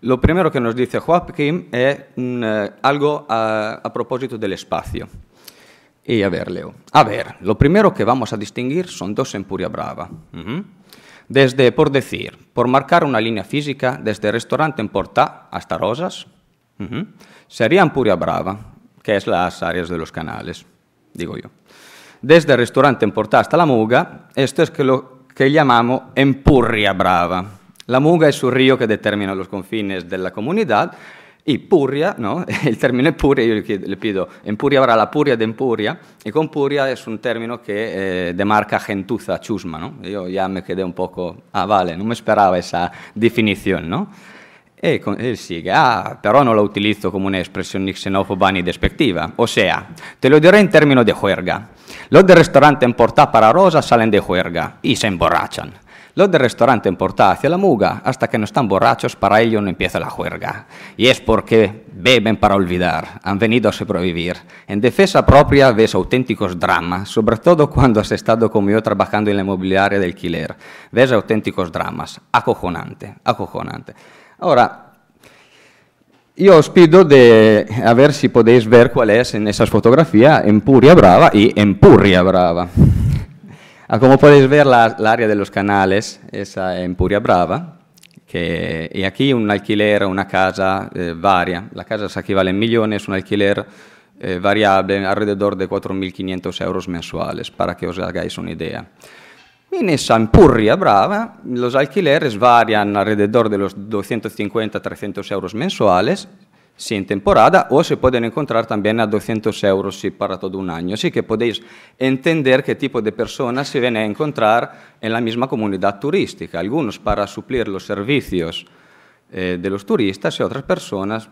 Lo primero que nos dice Joaquín es mm, eh, algo a, propósito del espacio. Y a ver, Leo. A ver, lo primero que vamos a distinguir son dos Empuria Brava. Desde, por decir, por marcar una línea física, desde el restaurante en Portá hasta Rosas, serían sería Empuria Brava, que es las áreas de los canales, digo yo. Desde el restaurante en Portá hasta La Muga, esto es que lo, che llamamos Empurria Brava. La muga es un río que determina los confines della comunità y puria, ¿no? El término puria, yo le pido, Empuria, ahora la puria de empuria, y con puria es un término que eh, demarca gentuza, chusma, ¿no? Yo ya me quedé un poco, ah, vale, no me esperaba esa definición, ¿no? E él sigue, ah, pero no lo utilizo como una expresión ni xenófoba ni despectiva. O sea, te lo diré en términos de juerga. Los del restaurante en Portá para Rosa salen de juerga y se emborrachan. Los de restaurante en porta hacia la Muga, hasta que no están borrachos, para ello no empieza la juerga. Y es porque beben para olvidar, han venido a sobrevivir. En defensa propia ves auténticos dramas, sobre todo cuando has estado como yo trabajando en la inmobiliaria de alquiler. Ves auténticos dramas, acojonante, acojonante. Ahora, Io spero di aver si potuto vedere qual è in questa fotografia Empuria Brava e Empuria Brava. Ah, come potete vedere l'area la, de los canales, esa è Empuria Brava, che, e qui un alquiler, una casa eh, varia. La casa sa che vale un milione, è un alquiler eh, variabile, alrededor di 4.500 euro mensuali, per che os hagáis un'idea. idea. En esa Empurria Brava los alquileres varían alrededor de los 250-300 euros mensuales, si en temporada, o se pueden encontrar también a 200 euros para todo un año. Así que podéis entender qué tipo de personas se ven a encontrar en la misma comunidad turística. Algunos para suplir los servicios eh, de los turistas y otras personas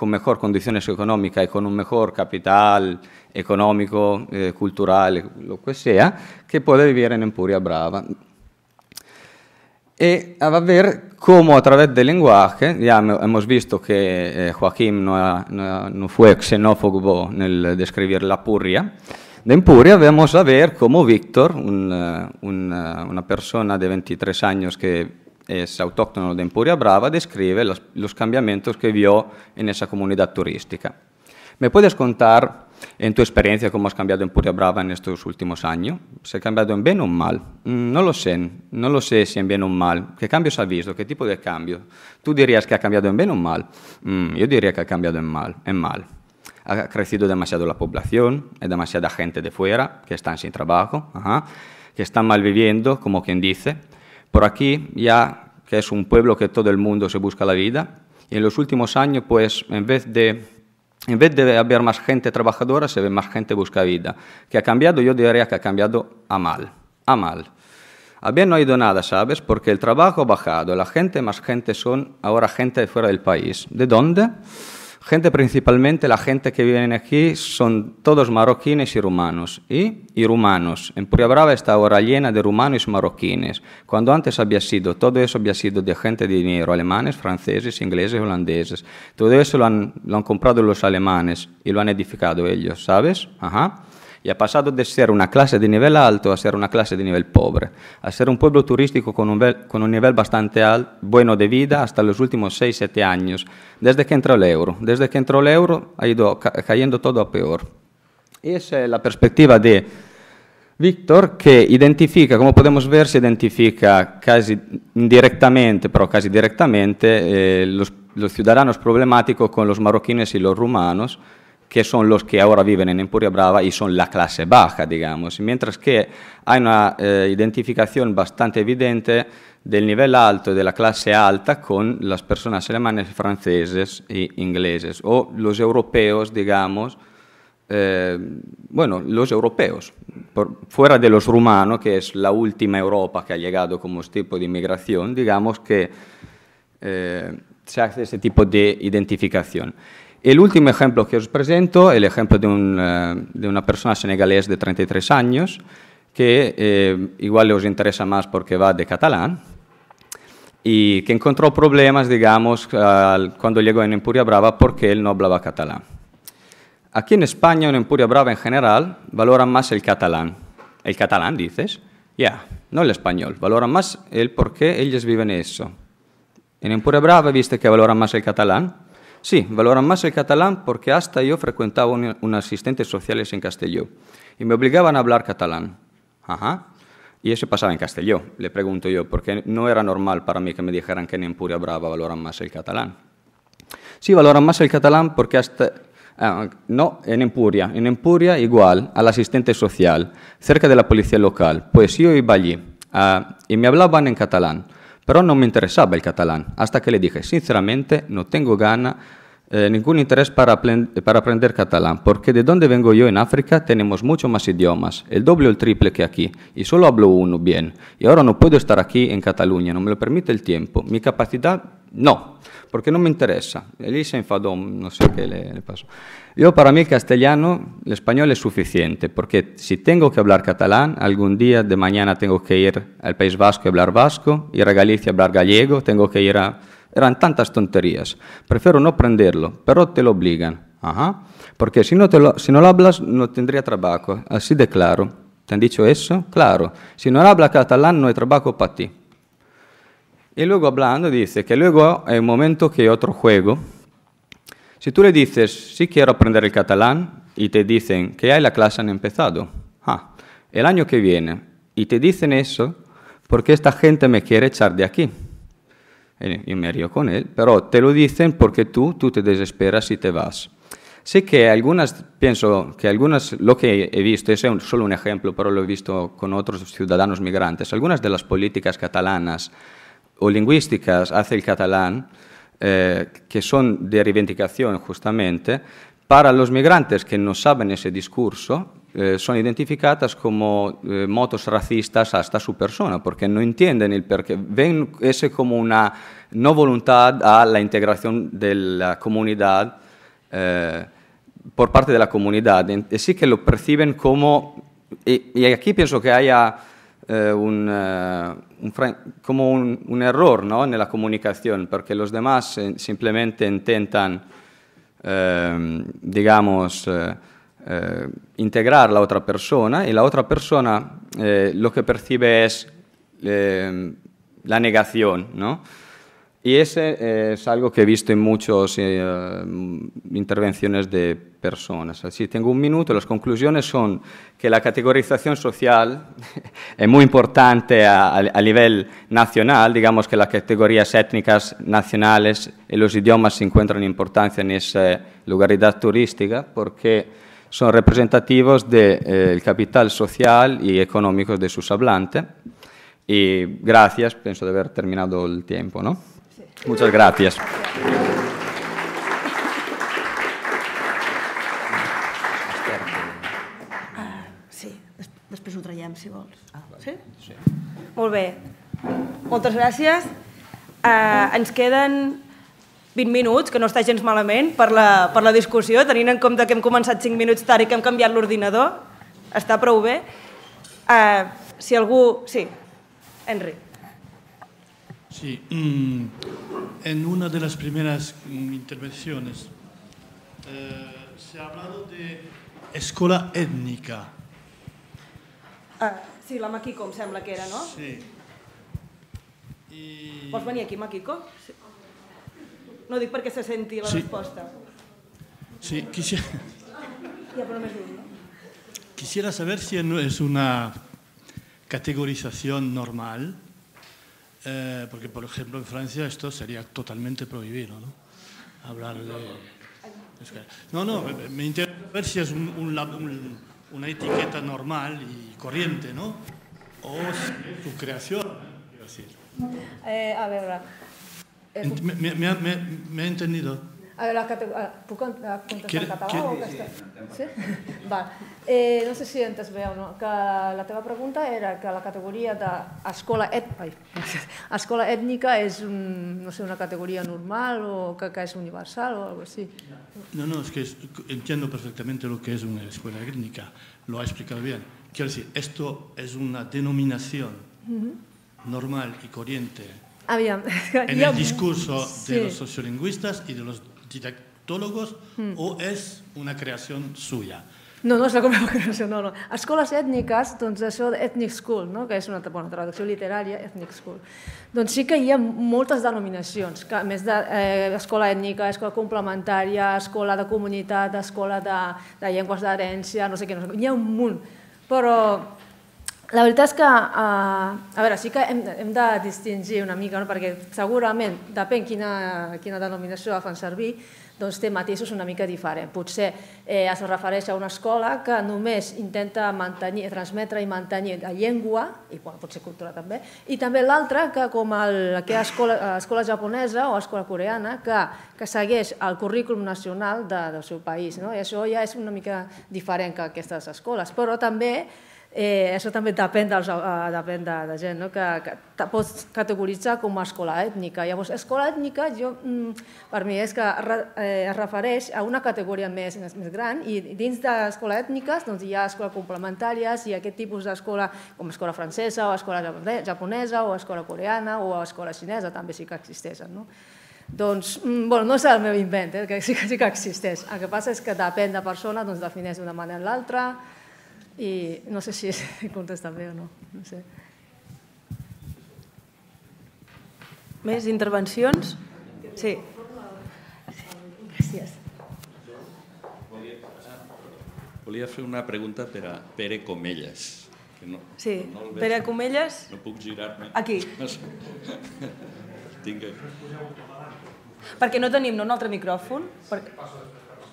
con mejor condiciones económicas y con un mejor capital económico, eh, cultural, lo que sea, que puede vivir en Empuria Brava. E a ver cómo a través del lenguaje, ya hemos visto que eh, Joaquín no, no, no, fue xenófobo nel describir la Puria, de Empuria vamos a ver cómo Víctor, un, eh, una, eh, una persona de 23 años que es autóctono de Empuria Brava, describe los, cambios que vio en esa comunidad turística. ¿Me puedes contar en tu experiencia cómo has cambiado Empuria Brava en estos últimos años? ¿Se ha cambiado en bien o en mal? Mm, no lo sé, no lo sé si en bien o en mal. ¿Qué cambios ha visto? ¿Qué tipo de cambio? ¿Tú dirías que ha cambiado en bien o en mal? Mm, yo diría que ha cambiado en mal, en mal. Ha crecido demasiado la población, hay demasiada gente de fuera que están sin trabajo, que están mal viviendo, como quien dice por aquí ya que es un pueblo que todo el mundo se busca la vida y en los últimos años pues en vez de en vez de haber más gente trabajadora se ve más gente busca vida. Que ha cambiado yo diría que ha cambiado a mal, a mal. A bien no ha ido nada, ¿sabes? Porque el trabajo ha bajado, la gente, más gente son ahora gente de fuera del país. ¿De dónde? Gente principalmente, la gente que viene aquí son todos marroquines y rumanos. Y, y rumanos. En Puria Brava está ahora llena de rumanos y marroquines. Cuando antes había sido, todo eso había sido de gente de dinero, alemanes, franceses, ingleses, holandeses. Todo eso lo han, lo han comprado los alemanes y lo han edificado ellos, ¿sabes? Ajá y e ha pasado de ser una clase de nivel alto a ser una clase de nivel pobre, a ser un pueblo turístico con un, nivel bastante alto, bueno de vida hasta los últimos 6-7 años, desde que entró el euro. Desde que entró el euro ha ido cayendo todo a peor. Y esa es la perspectiva de Víctor que identifica, como podemos ver, se identifica casi indirectamente, pero casi directamente, eh, los, ciudadanos problemáticos con los marroquines y los rumanos, que son los que ahora viven en empuria Brava y son la clase baja, digamos, mientras que hay una eh, identificación bastante evidente del nivel alto y de la clase alta con las personas alemanes, franceses e ingleses, o los europeos, digamos, eh, bueno, los europeos, por, fuera de los rumanos, que es la última Europa que ha llegado como este tipo de inmigración, digamos que eh, se hace ese tipo de identificación. El último ejemplo que os presento, es el ejemplo de, eh, una persona senegalés de 33 años, que eh, igual os interesa más porque va de catalán, y que encontró problemas, digamos, cuando llegó en Empuria Brava porque él no hablaba catalán. Aquí en España, en Empuria Brava en general, valoran más el catalán. ¿El catalán, dices? Ya, no el español. Valoran más el por qué ellos viven eso. En Empuria Brava, viste que valoran más el catalán, Sí, valoran más el catalán porque hasta yo frecuentaba unos un asistentes sociales en Castelló y me obligaban a hablar catalán. Y eso pasaba en Castelló, le pregunto yo, porque no era normal para mí que me dijeran que en Empuria Brava valoran más el catalán. Sí, valoran más el catalán porque hasta... Ah, no, en Empuria. En Empuria igual, al asistente social, cerca de la policía local. Pues yo iba allí ah, y me hablaban en catalán. Pero no me interesaba el catalán, hasta que le dije, sinceramente, no tengo gana eh, ningún interés para, para, aprender catalán, porque de donde vengo yo en África tenemos mucho más idiomas, el doble o el triple que aquí, y solo hablo uno bien. Y ahora no puedo estar aquí en Cataluña, no me lo permite el tiempo. Mi capacidad, no, porque no me interesa. elisa se enfadó, no sé qué le, le, pasó. Yo para mí el castellano, el español es suficiente, porque si tengo que hablar catalán, algún día de mañana tengo que ir al País Vasco y hablar vasco, ir a Galicia y hablar gallego, tengo que ir a eran tantas tonterías. Prefiero no aprenderlo pero te lo obligan. Porque si no, te lo, si no lo hablas, no tendría trabajo. Así de claro. ¿Te han dicho eso? Claro. Si no hablas catalán, no hay trabajo para ti. Y luego hablando dice que luego hay un momento que otro juego. Si tú le dices, sí quiero aprender el catalán, y te dicen que hay la clase han empezado. Ah, el año que viene. Y te dicen eso porque esta gente me quiere echar de aquí y me río con él, pero te lo dicen porque tú, tú te desesperas y te vas. Sé que algunas, pienso que algunas, lo que he visto, ese es solo un ejemplo, pero lo he visto con otros ciudadanos migrantes, algunas de las políticas catalanas o lingüísticas hace el catalán, eh, que son de reivindicación justamente, para los migrantes que no saben ese discurso, eh, son identificadas como eh, motos racistas hasta su persona, porque no entienden el porqué. Ven ese como una no voluntad a la integración de la comunidad eh, por parte de la comunidad. Y sí que lo perciben como, y, aquí pienso que haya un, como un, error ¿no? en la comunicación, porque los demás simplemente intentan, digamos, eh, integrar la otra persona y la otra persona eh, lo que percibe es eh, la negación, ¿no? Y ese es algo que he visto en muchas intervenciones de personas. Así, tengo un minuto, las conclusiones son que la categorización social es muy importante a, nivel nacional, digamos que las categorías étnicas nacionales y los idiomas se encuentran importancia en esa lugaridad turística, porque son representativos del eh, capital social y económico de sus hablantes. Y gracias, pienso de haber terminado el tiempo, ¿no? Muchas gracias. Ah, después otra traiem, si vols. Ah, sí? 20 minuts, que no està gens malament per la, per la discussió, tenint en compte que hem començat 5 minuts tard i que hem canviat l'ordinador, està prou bé. Uh, si algú... Sí, Enric. Sí, mm, en una de las primeras mm, intervenciones eh, se ha hablado de escola étnica. Ah, eh, sí, la Maquico, em sembla que era, no? Sí. I... Vols venir aquí, Maquico? Sí. No digo porque se sentía la respuesta. Sí, quisiera... Quisiera saber si es una categorización normal, eh, porque por ejemplo en Francia esto sería totalmente prohibido, ¿no? Hablar de... No, no, me interesa ver si es una etiqueta normal y corriente, ¿no? O si es su creación, a ver, me, me, ha entendido. A ver, contestar en catalán? o sí. Eh, no sé si antes veo o no, la teva pregunta era que la categoría de escuela étnica escola ètnica no sé, una categoría normal o que, es universal o algo así. No, no, es que entiendo perfectamente lo que es una escuela étnica, lo ha explicado bien. Quiero decir, esto es una denominación normal y corriente Aviam. En el discurso sí. de los sociolingüistas y de los didactólogos mm. o és una creació suya? No, no és la meva creació, no, no. Escoles ètniques, doncs això d'ethnic school, no? que és una bona traducció literària, ethnic school. Doncs sí que hi ha moltes denominacions, que, a més d'escola de, eh, ètnica, escola complementària, escola de comunitat, escola de, de llengües d'herència, no sé què, no sé què. Hi ha un munt, però la veritat és que, eh, a veure, sí que hem, hem de distingir una mica, no? perquè segurament, depèn quina, quina denominació fan servir, doncs té matisos una mica diferents. Potser eh, es refereix a una escola que només intenta mantenir, transmetre i mantenir la llengua, i bueno, potser cultura també, i també l'altra, que com aquella escola, escola japonesa o escola coreana, que, que segueix el currículum nacional de, del seu país. No? I això ja és una mica diferent que aquestes escoles, però també Eh, això també depèn, dels, eh, depèn de, de gent, no? que, que pots categoritzar com a escola ètnica. Llavors, escola ètnica jo, mm, per mi és que re, eh, es refereix a una categoria més, més, més gran i dins d'escola ètniques doncs, hi ha escoles complementàries i aquest tipus d'escola com escola francesa o escola japonesa o escola coreana o escola xinesa també sí que existeixen. No? Doncs, mm, bueno, no és el meu invent, eh, que sí, que sí que existeix. El que passa és que depèn de persona, doncs defineix d'una manera o l'altra, i no sé si he contestat bé o no. no sé. Més intervencions? Sí. Gràcies. Volia fer una pregunta per a Pere Comelles. Que no, sí, no Pere Comelles... No puc girar-me. Aquí. Tinc aquí. Perquè no tenim no, un altre micròfon? Perquè...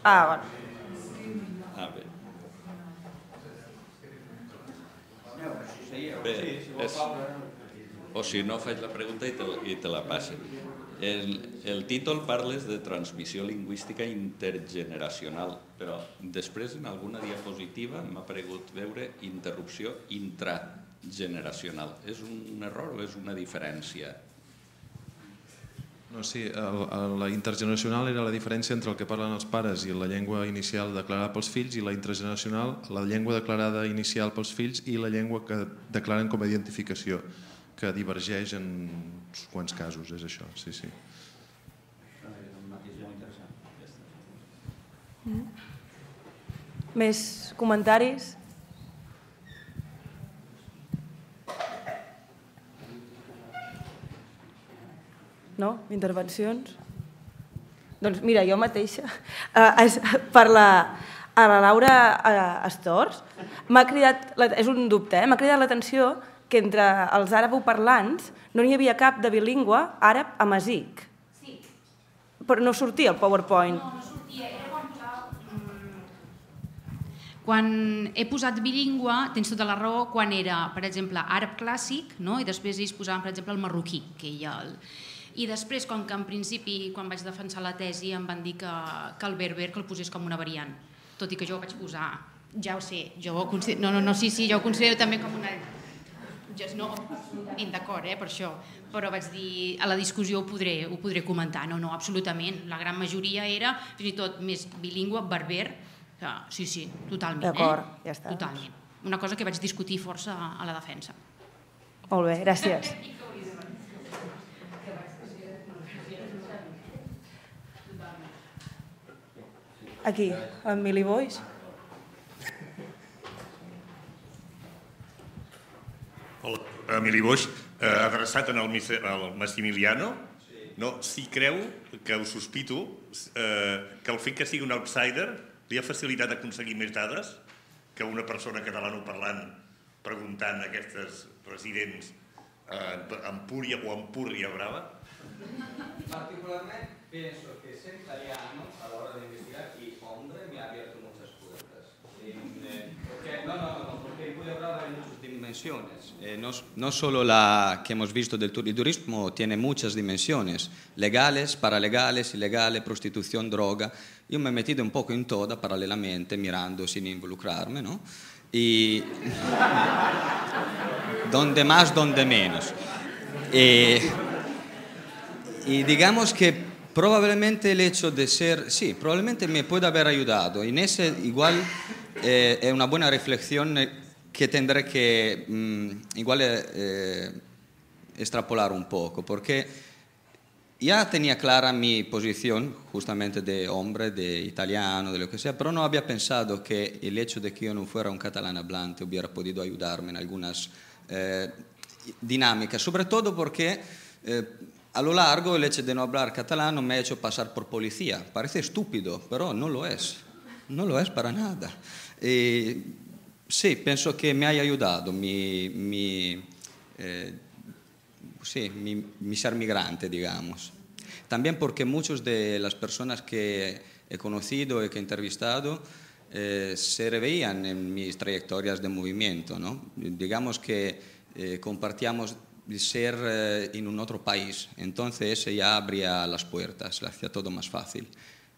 Ah, bueno. Bé, és, o si no, faig la pregunta i te, i te la passe. El, el títol parles de transmissió lingüística intergeneracional, però després en alguna diapositiva m'ha pregut veure interrupció intrageneracional. És un error o és una diferència? No, sí, el, el, la intergeneracional era la diferència entre el que parlen els pares i la llengua inicial declarada pels fills i la intergeneracional, la llengua declarada inicial pels fills i la llengua que declaren com a identificació, que divergeix en uns quants casos, és això, sí, sí. Més comentaris? no? Intervencions? Doncs mira, jo mateixa, eh, per la, a la Laura eh, Estors, m'ha cridat, és un dubte, eh? m'ha cridat l'atenció que entre els àrabo-parlants no n'hi havia cap de bilingüe àrab a masic. Sí. Però no sortia el PowerPoint. No, no sortia, era quan posava... Mm, quan he posat bilingüe, tens tota la raó, quan era, per exemple, àrab clàssic, no? i després ells posaven, per exemple, el marroquí, que hi ha el i després, com que en principi, quan vaig defensar la tesi, em van dir que, que el Berber que el posés com una variant, tot i que jo ho vaig posar, ja ho sé, jo ho considero, no, no, no, sí, sí, jo ho considero també com una... Jo no, absolutament d'acord, eh, per això, però vaig dir, a la discussió ho podré, ho podré comentar, no, no, absolutament, la gran majoria era, fins i tot, més bilingüe, berber, que, sí, sí, totalment. Eh? D'acord, eh? ja està. Totalment. Una cosa que vaig discutir força a la defensa. Molt bé, gràcies. Aquí, amb Mili Boix. Hola, Emili eh, Boix, eh, adreçat al, al Massimiliano, no, si creu, que ho sospito, eh, que el fet que sigui un outsider li ha facilitat aconseguir més dades que una persona catalanoparlant preguntant a aquestes residents eh, en Púria o en Púria Brava? Particularment penso que sempre italiano a l'hora d'investigar, no, no, dimensiones. Eh, no, solo la que hemos visto del turismo, tiene muchas dimensiones, legales, paralegales, ilegales, prostitución, droga. Yo me he metido un poco en toda paralelamente, mirando sin involucrarme, ¿no? Y donde más, donde menos. Eh, y digamos que probablemente el hecho de ser, sí, probablemente me puede haber ayudado. En ese igual eh, es una buena reflexión eh, que tendré que mm, igual eh, extrapolar un poco, porque ya tenía clara mi posición, justamente de hombre, de italiano, de lo que sea, pero no había pensado que el hecho de que yo no fuera un catalán hablante hubiera podido ayudarme en algunas dinámicas, sobre todo porque a lo largo el hecho de no hablar catalán me ha hecho pasar por policía. Parece estúpido, pero no lo es. No lo es para nada. Sí, e, sì, penso che mi hai aiutato, mi, mi, eh, mi, ser migrante, digamos. También porque muchas de las personas que he conocido y que he entrevistado eh, se reveían en mis trayectorias de movimiento. ¿no? Digamos que eh, compartíamos ser en un otro país, entonces ya abría las puertas, hacía todo más fácil.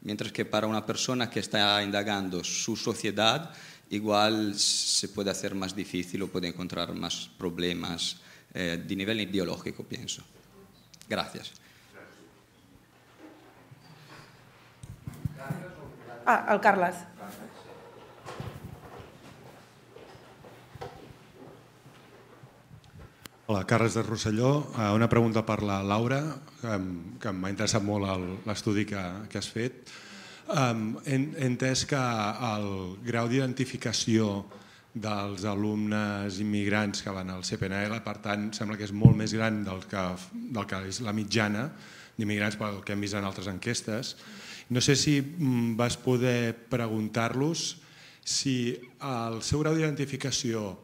Mientras que para una persona que está indagando su sociedad, igual se puede hacer más difícil o puede encontrar más problemas eh, de nivel ideológico, pienso. Gracias. Ah, al Carlos. Hola, Carles de Rosselló. Eh, una pregunta per la Laura, que m'ha interessat molt l'estudi que, que has fet. He entès que el grau d'identificació dels alumnes immigrants que van al CPNL, per tant, sembla que és molt més gran del que, del que és la mitjana d'immigrants pel que hem vist en altres enquestes. No sé si mm, vas poder preguntar-los si el seu grau d'identificació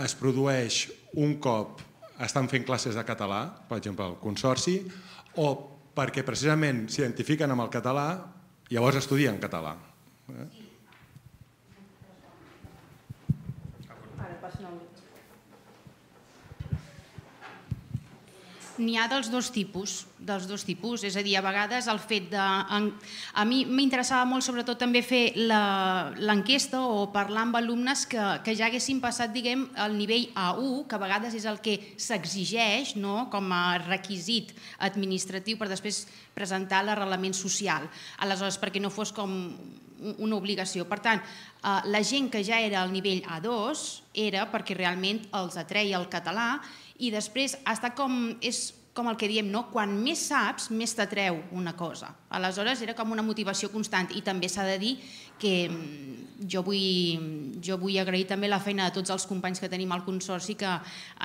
es produeix un cop estan fent classes de català, per exemple, al Consorci, o perquè precisament s'identifiquen amb el català, llavors estudien català. Sí. Eh? n'hi ha dels dos tipus, dels dos tipus, és a dir, a vegades el fet de... A mi m'interessava molt sobretot també fer l'enquesta o parlar amb alumnes que, que ja haguessin passat, diguem, el nivell A1, que a vegades és el que s'exigeix no? com a requisit administratiu per després presentar l'arrelament social. Aleshores, perquè no fos com una obligació. Per tant, eh, la gent que ja era al nivell A2 era perquè realment els atreia el català i després està com, és com el que diem, no? quan més saps, més t'atreu una cosa. Aleshores era com una motivació constant i també s'ha de dir que mm, jo vull, jo vull agrair també la feina de tots els companys que tenim al Consorci que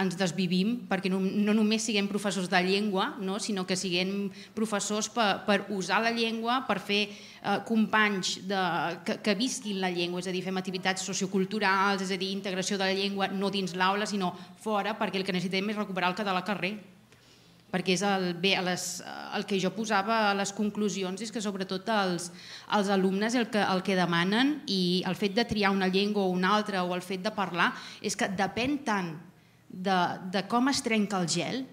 ens desvivim perquè no, no només siguem professors de llengua, no? sinó que siguem professors per, per usar la llengua, per fer eh, companys de, que, que visquin la llengua, és a dir, fem activitats socioculturals, és a dir, integració de la llengua no dins l'aula, sinó fora, perquè el que necessitem és recuperar el català al carrer perquè és el, bé, a les, el que jo posava a les conclusions és que sobretot els, els alumnes el que, el que demanen i el fet de triar una llengua o una altra o el fet de parlar és que depèn tant de, de com es trenca el gel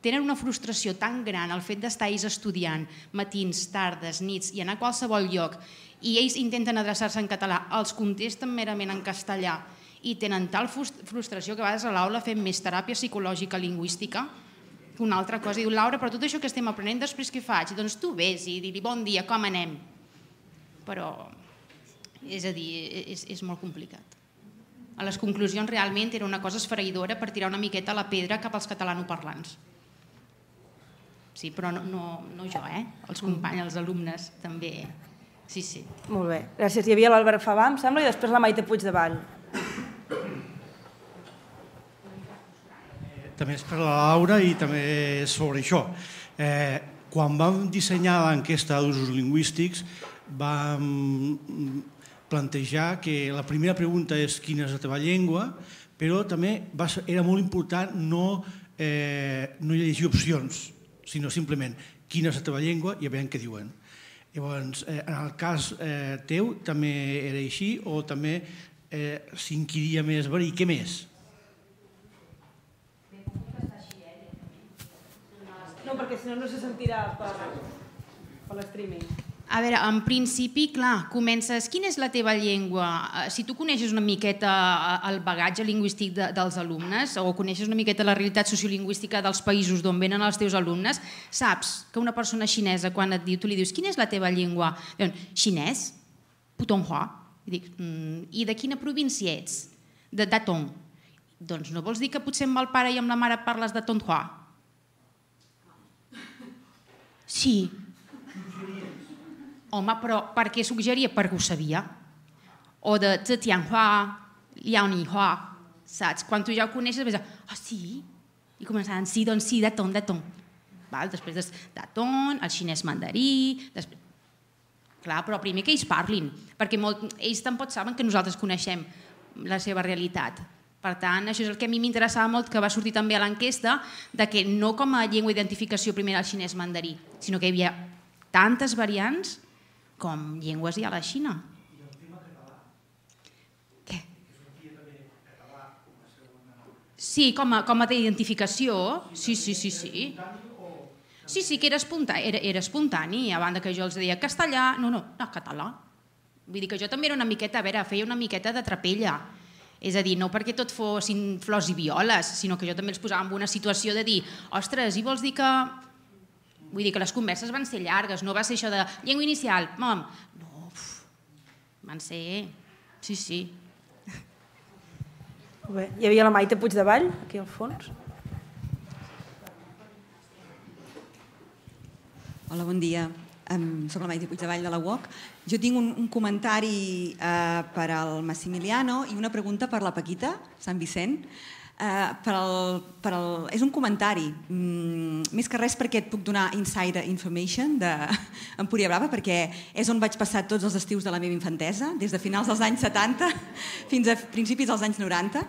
tenen una frustració tan gran el fet d'estar ells estudiant matins, tardes, nits i anar a qualsevol lloc i ells intenten adreçar-se en català, els contesten merament en castellà i tenen tal frustració que a vegades a l'aula fem més teràpia psicològica lingüística una altra cosa. Diu, Laura, però tot això que estem aprenent després què faig? Doncs tu vés i dir bon dia, com anem? Però, és a dir, e-, és, és molt complicat. A les conclusions realment era una cosa esfereïdora per tirar una miqueta la pedra cap als catalanoparlants. Sí, però no, no, no jo, eh? Els companys, els alumnes, també. Sí, sí. Molt bé. Gràcies. Hi havia l'Albert Favà, em sembla, i després la Maite Puigdevall. també és per la Laura i també és sobre això. Eh, quan vam dissenyar l'enquesta d'usos lingüístics vam plantejar que la primera pregunta és quina és la teva llengua, però també va ser, era molt important no, eh, no llegir opcions, sinó simplement quina és la teva llengua i a veure què diuen. Llavors, eh, en el cas eh, teu també era així o també eh, s'inquiria més, i què més? No, perquè si no no se sentirà per, per l'estreaming. A veure, en principi, clar, comences... Quina és la teva llengua? Eh, si tu coneixes una miqueta eh, el bagatge lingüístic de, dels alumnes o coneixes una miqueta la realitat sociolingüística dels països d'on venen els teus alumnes, saps que una persona xinesa, quan et diu, tu li dius, quina és la teva llengua? Diuen, xinès? Putonghua? I dic, mm, i de quina província ets? De Datong. Doncs no vols dir que potser amb el pare i amb la mare parles de Tonghua? Sí. Home, però per què suggeria? Perquè ho sabia. O de Zetianhua, Liaonihua, saps? Quan tu ja ho coneixes, vas dir, oh, ah, sí? I començaran, sí, doncs sí, de ton, de ton. Val? Després de, de ton, el xinès mandarí, després... Clar, però primer que ells parlin, perquè molt, ells tampoc saben que nosaltres coneixem la seva realitat. Per tant, això és el que a mi m'interessava molt, que va sortir també a l'enquesta, de que no com a llengua d'identificació primera el xinès mandarí, sinó que hi havia tantes variants com llengües hi ha a la Xina. Que també com a segona... Sí, com a, com a identificació. Sí, sí, sí, sí. Sí, sí, que era espontani, era, era espontani, a banda que jo els deia castellà, no, no, no, català. Vull dir que jo també era una miqueta, a veure, feia una miqueta de trapella, és a dir, no perquè tot fossin flors i violes, sinó que jo també els posava en una situació de dir ostres, i vols dir que... Vull dir que les converses van ser llargues, no va ser això de llengua inicial, mom. No, uf, van ser... Sí, sí. Bé, hi havia la Maite Puigdevall, aquí al fons. Hola, bon dia. Um, soc la Maite Puigdevall de la UOC jo tinc un, un comentari eh, per al Massimiliano i una pregunta per la Paquita, Sant Vicent. Eh, per el, per el, és un comentari, mm, més que res perquè et puc donar insider information de Empúria Brava, perquè és on vaig passar tots els estius de la meva infantesa, des de finals dels anys 70 fins a principis dels anys 90,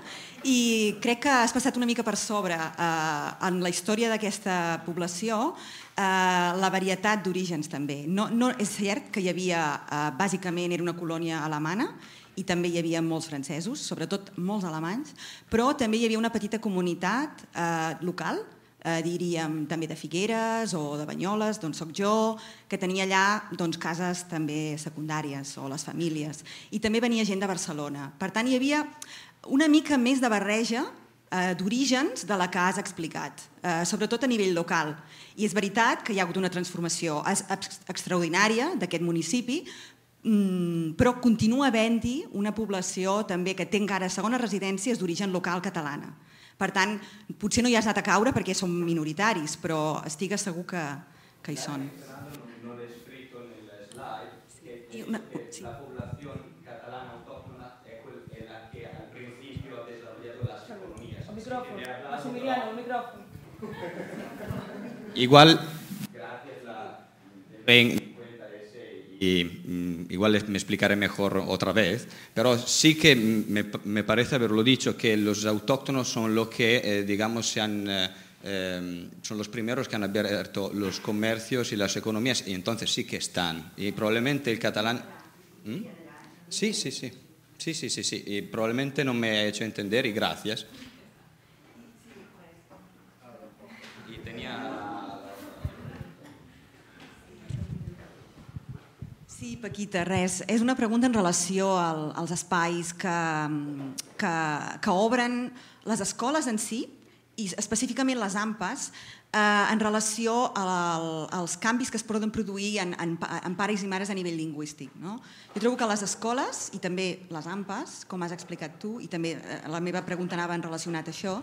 i crec que has passat una mica per sobre eh, en la història d'aquesta població, Eh, la varietat d'orígens també. No, no, és cert que hi havia, uh, bàsicament era una colònia alemana i també hi havia molts francesos, sobretot molts alemanys, però també hi havia una petita comunitat eh, uh, local, eh, diríem també de Figueres o de Banyoles, d'on sóc jo, que tenia allà doncs, cases també secundàries o les famílies. I també venia gent de Barcelona. Per tant, hi havia una mica més de barreja Eh, d'orígens de la que has explicat, eh, sobretot a nivell local. I és veritat que hi ha hagut una transformació extraordinària d'aquest municipi, mm, però continua havent-hi una població també que té encara segones residències d'origen local catalana. Per tant, potser no hi has anat a caure perquè som minoritaris, però estigues segur que, que hi són. Sí, una, sí. La població Igual. y mm, igual me explicaré mejor otra vez, pero sí que me, parece haberlo dicho que los autóctonos son los que, eh, digamos, eh, em, son los primeros que han abierto los comercios y las economías, y entonces sí que están. Y probablemente el catalán. ¿Mm? Sí, sí, sí. Sí, sí, sí, sí. Y probablemente no me ha hecho entender y gracias. Sí, Paquita, res. És una pregunta en relació al, als espais que, mm, que, que obren les escoles en si i específicament les AMPAs eh, en relació a, al, als canvis que es poden produir en, en, en pares i mares a nivell lingüístic. No? Jo trobo que les escoles i també les AMPAs, com has explicat tu, i també eh, la meva pregunta anava en relacionat a això,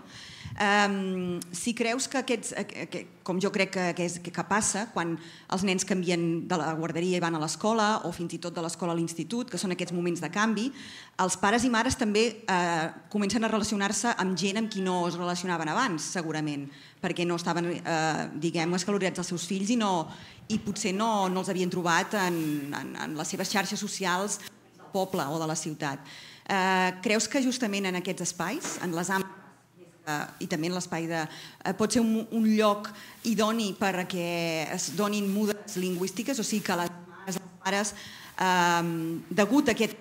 eh, si creus que aquests, eh, que, com jo crec que, que, és, que passa quan els nens canvien de la guarderia i van a l'escola o fins i tot de l'escola a l'institut, que són aquests moments de canvi, els pares i mares també eh, comencen a relacionar-se amb gent amb qui no es relacionaven abans, segurament, perquè no estaven, eh, diguem, escalorats els seus fills i, no, i potser no, no els havien trobat en, en, en les seves xarxes socials del poble o de la ciutat. Eh, creus que justament en aquests espais, en les àmbits i també en l'espai de... Eh, pot ser un, un lloc idoni perquè es donin mudes lingüístiques, o sigui que les mares, les pares, eh, degut a aquest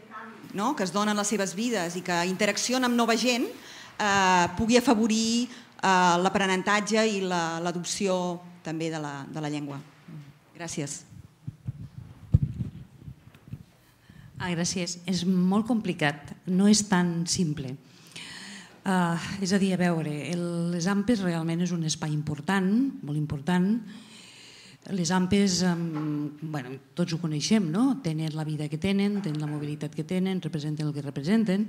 no? que es donen les seves vides i que interacciona amb nova gent, eh, pugui afavorir eh, l'aprenentatge i l'adopció la, també de la, de la llengua. Gràcies. Ah, gràcies. És molt complicat, no és tan simple. Uh, és a dir, a veure, el, les AMPES realment és un espai important, molt important. Les AMPES, um, bueno, tots ho coneixem, no? tenen la vida que tenen, tenen la mobilitat que tenen, representen el que representen,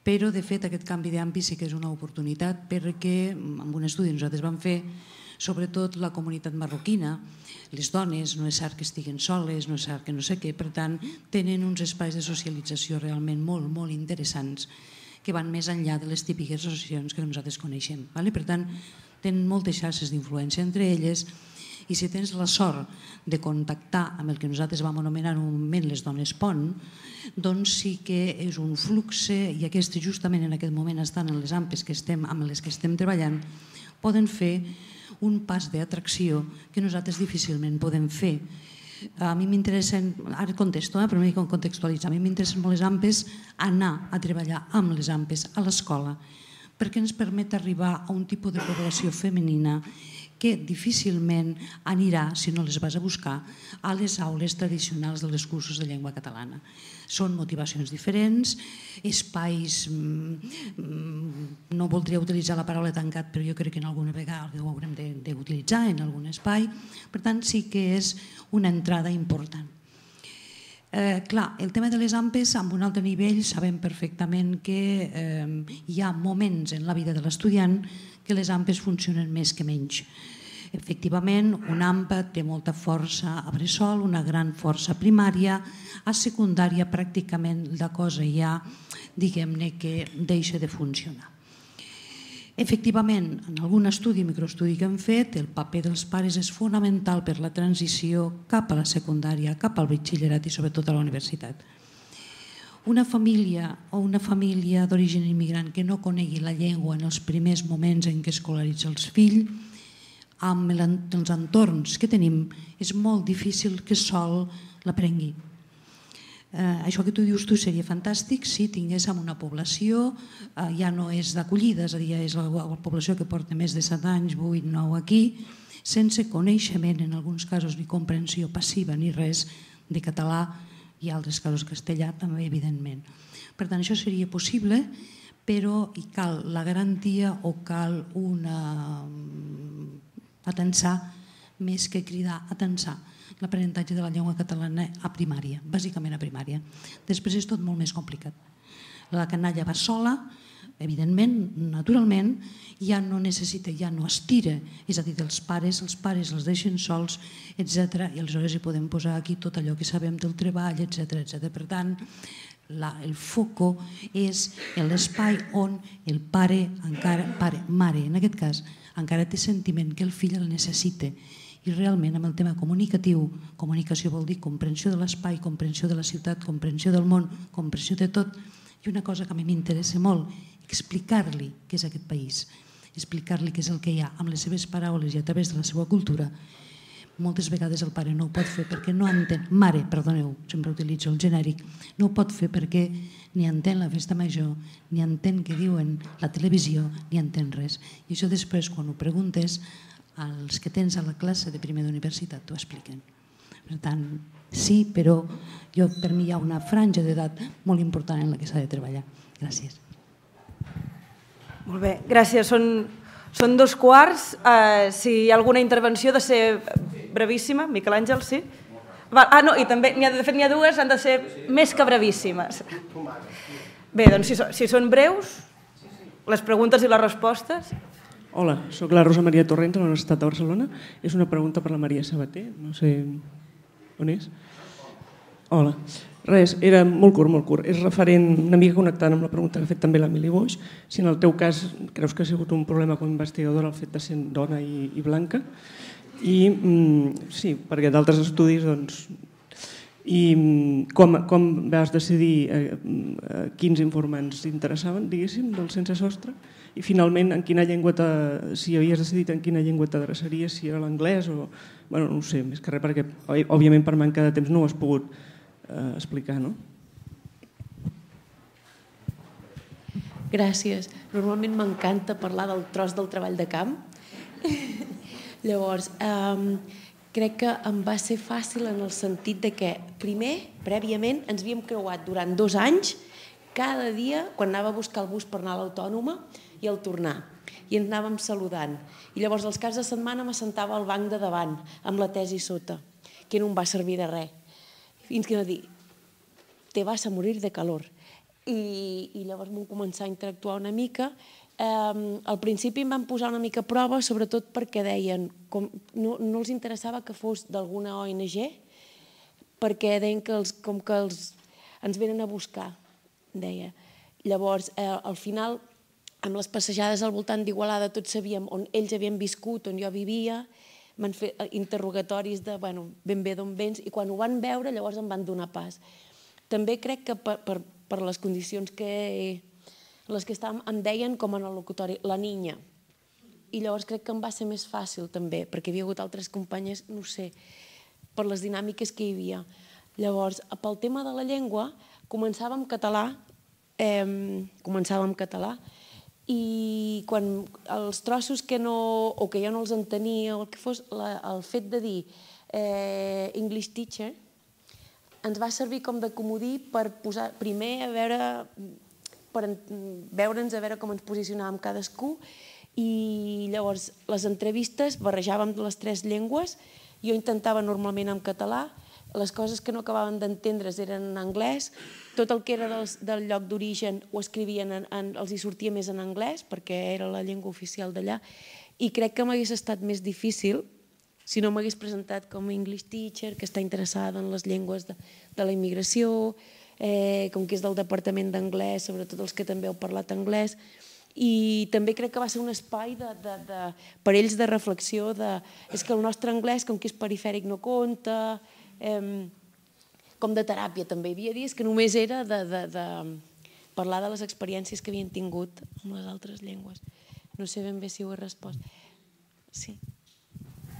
però de fet aquest canvi d'AMPES sí que és una oportunitat perquè amb un estudi nosaltres vam fer sobretot la comunitat marroquina, les dones no és cert que estiguen soles, no és cert que no sé què, per tant tenen uns espais de socialització realment molt, molt interessants que van més enllà de les típiques associacions que nosaltres coneixem. Vale? Per tant, tenen moltes xarxes d'influència entre elles i si tens la sort de contactar amb el que nosaltres vam anomenar en un moment les dones pont, doncs sí que és un flux i aquest justament en aquest moment estan en les ampes que estem, amb les que estem treballant, poden fer un pas d'atracció que nosaltres difícilment podem fer Eh, a mi m'interessen, ara contesto, eh, però m'he contextualitzar, a mi m'interessen molt les AMPEs anar a treballar amb les AMPEs a l'escola perquè ens permet arribar a un tipus de població femenina que difícilment anirà, si no les vas a buscar, a les aules tradicionals de les cursos de llengua catalana. Són motivacions diferents, espais... Mm, mm, no voldria utilitzar la paraula tancat, però jo crec que en alguna vegada ho haurem d'utilitzar, en algun espai. Per tant, sí que és una entrada important. Eh, clar, el tema de les ampes, amb un altre nivell, sabem perfectament que eh, hi ha moments en la vida de l'estudiant que que les AMPEs funcionen més que menys. Efectivament, un AMPA té molta força a Bressol, una gran força primària, a secundària pràcticament la cosa ja diguem-ne que deixa de funcionar. Efectivament, en algun estudi, microestudi que hem fet, el paper dels pares és fonamental per la transició cap a la secundària, cap al batxillerat i sobretot a la universitat. Una família o una família d'origen immigrant que no conegui la llengua en els primers moments en què escolaritza els fills, amb els entorns que tenim, és molt difícil que sol l'aprengui. Eh, això que tu dius tu seria fantàstic si tingués en una població, eh, ja no és d'acollida, és a dir, és la, la població que porta més de 7 anys, 8, 9 aquí, sense coneixement, en alguns casos, ni comprensió passiva ni res de català, i altres casos castellà també, evidentment. Per tant, això seria possible, però hi cal la garantia o cal una mm, atensar més que cridar atensar l'aprenentatge de la llengua catalana a primària, bàsicament a primària. Després és tot molt més complicat. La canalla va sola, Evidentment, naturalment, ja no necessita, ja no estira, és a dir, dels pares, els pares els deixen sols, etc. I aleshores hi podem posar aquí tot allò que sabem del treball, etc etc. Per tant, la, el foco és l'espai on el pare, encara, pare, mare, en aquest cas, encara té sentiment que el fill el necessita i realment amb el tema comunicatiu, comunicació vol dir comprensió de l'espai, comprensió de la ciutat, comprensió del món, comprensió de tot, i una cosa que a mi m'interessa molt explicar-li què és aquest país, explicar-li què és el que hi ha amb les seves paraules i a través de la seva cultura, moltes vegades el pare no ho pot fer perquè no entén, mare, perdoneu, sempre utilitzo el genèric, no ho pot fer perquè ni entén la festa major, ni entén què diuen la televisió, ni entén res. I això després, quan ho preguntes, als que tens a la classe de primer d'universitat t'ho expliquen. Per tant, sí, però jo, per mi hi ha una franja d'edat molt important en la que s'ha de treballar. Gràcies. Molt bé, gràcies. Són, són dos quarts. Uh, si hi ha alguna intervenció, de ser brevíssima. Miquel Àngel, sí? Va, ah, no, i també, ha, de fet n'hi ha dues, han de ser més que brevíssimes. Bé, doncs si, si són breus, les preguntes i les respostes... Hola, sóc la Rosa Maria Torrent, de l'Universitat de Barcelona. És una pregunta per la Maria Sabater, no sé on és. Hola. Res, era molt curt, molt curt. És referent, una mica connectant amb la pregunta que ha fet també l'Emili Boix, si en el teu cas creus que ha sigut un problema com a investigadora el fet de ser dona i, i blanca. I mm, sí, perquè d'altres estudis doncs, i mm, com, com vas decidir eh, mm, eh, quins informants t'interessaven, diguéssim, del sense sostre? I finalment, en quina llengua te, si havies decidit en quina llengua t'adreçaries, si era l'anglès o... Bueno, no sé, més que res, perquè òbviament per manca de temps no ho has pogut eh, explicar. No? Gràcies. Normalment m'encanta parlar del tros del treball de camp. Llavors, eh, crec que em va ser fàcil en el sentit de que, primer, prèviament, ens havíem creuat durant dos anys cada dia quan anava a buscar el bus per anar a l'autònoma i el tornar i ens anàvem saludant. I llavors els caps de setmana m'assentava al banc de davant, amb la tesi sota, que no em va servir de res fins que va dir, te vas a morir de calor. I, i llavors vam començar a interactuar una mica. Um, al principi em van posar una mica a prova, sobretot perquè deien, com, no, no els interessava que fos d'alguna ONG, perquè deien que els, com que els, ens venen a buscar, deia. Llavors, eh, al final, amb les passejades al voltant d'Igualada, tots sabíem on ells havien viscut, on jo vivia, van fer eh, interrogatoris de bueno, ben bé d'on vens, i quan ho van veure llavors em van donar pas. També crec que per, per, per les condicions que, les que estàvem, em deien com en el locutori, la niña. I llavors crec que em va ser més fàcil també, perquè hi havia hagut altres companyes, no sé, per les dinàmiques que hi havia. Llavors, pel tema de la llengua, començava amb català, eh, començava amb català, i quan els trossos que no, o que jo no els entenia, o el que fos, la, el fet de dir eh, English teacher ens va servir com de comodí per posar, primer a veure, per veure'ns a veure com ens posicionàvem cadascú i llavors les entrevistes barrejàvem les tres llengües, jo intentava normalment en català, les coses que no acabaven d'entendre's eren en anglès, tot el que era del, del lloc d'origen ho escrivien, en, en, els hi sortia més en anglès, perquè era la llengua oficial d'allà, i crec que m'hagués estat més difícil si no m'hagués presentat com a English teacher, que està interessada en les llengües de, de la immigració, eh, com que és del Departament d'Anglès, sobretot els que també heu parlat anglès, i també crec que va ser un espai de, de, de, per ells de reflexió de és que el nostre anglès, com que és perifèric, no compta... Eh, com de teràpia també. Hi havia dies que només era de, de, de parlar de les experiències que havien tingut amb les altres llengües. No sé ben bé si ho he respost. Sí.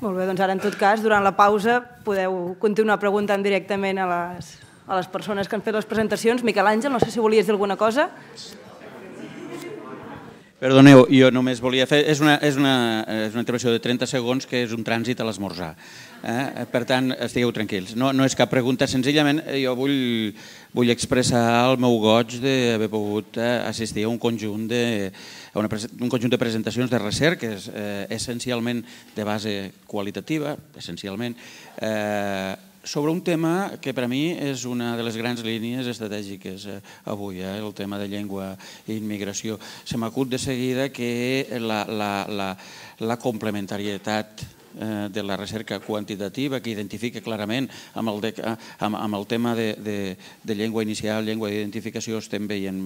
Molt bé, doncs ara en tot cas, durant la pausa, podeu continuar preguntant directament a les, a les persones que han fet les presentacions. Miquel Àngel, no sé si volies dir alguna cosa. Perdoneu, jo només volia fer... És una, és una, és una intervenció de 30 segons que és un trànsit a l'esmorzar. Eh? Per tant, estigueu tranquils. No, no és cap pregunta, senzillament eh, jo vull, vull expressar el meu goig d'haver pogut eh, assistir a un conjunt de, a una, un conjunt de presentacions de recerques, eh, essencialment de base qualitativa, essencialment, eh, sobre un tema que per a mi és una de les grans línies estratègiques eh, avui, eh, el tema de llengua i immigració. Se m'acut de seguida que la, la, la, la complementarietat Eh, de la recerca quantitativa que identifica clarament amb el, de, eh, amb, amb el tema de, de, de llengua inicial, llengua d'identificació, estem veient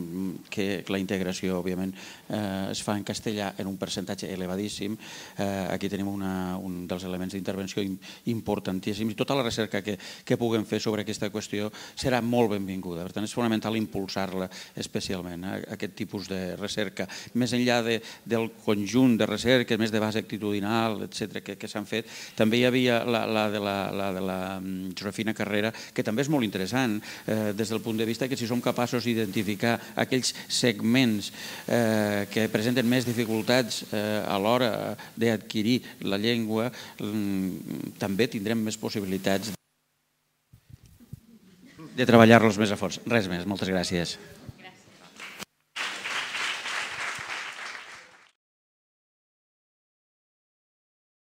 que la integració, òbviament, eh, es fa en castellà en un percentatge elevadíssim. Eh, aquí tenim una, un dels elements d'intervenció importantíssims i tota la recerca que, que puguem fer sobre aquesta qüestió serà molt benvinguda. Per tant, és fonamental impulsar-la especialment, eh, aquest tipus de recerca. Més enllà de, del conjunt de recerques, més de base actitudinal, etc que, que s'han fet. També hi havia la, la, de la, la de la mm, Josefina Carrera, que també és molt interessant eh, des del punt de vista que si som capaços d'identificar aquells segments eh, que presenten més dificultats eh, a l'hora d'adquirir la llengua, mm, també tindrem més possibilitats de treballar-los més a fons. Res més, moltes gràcies.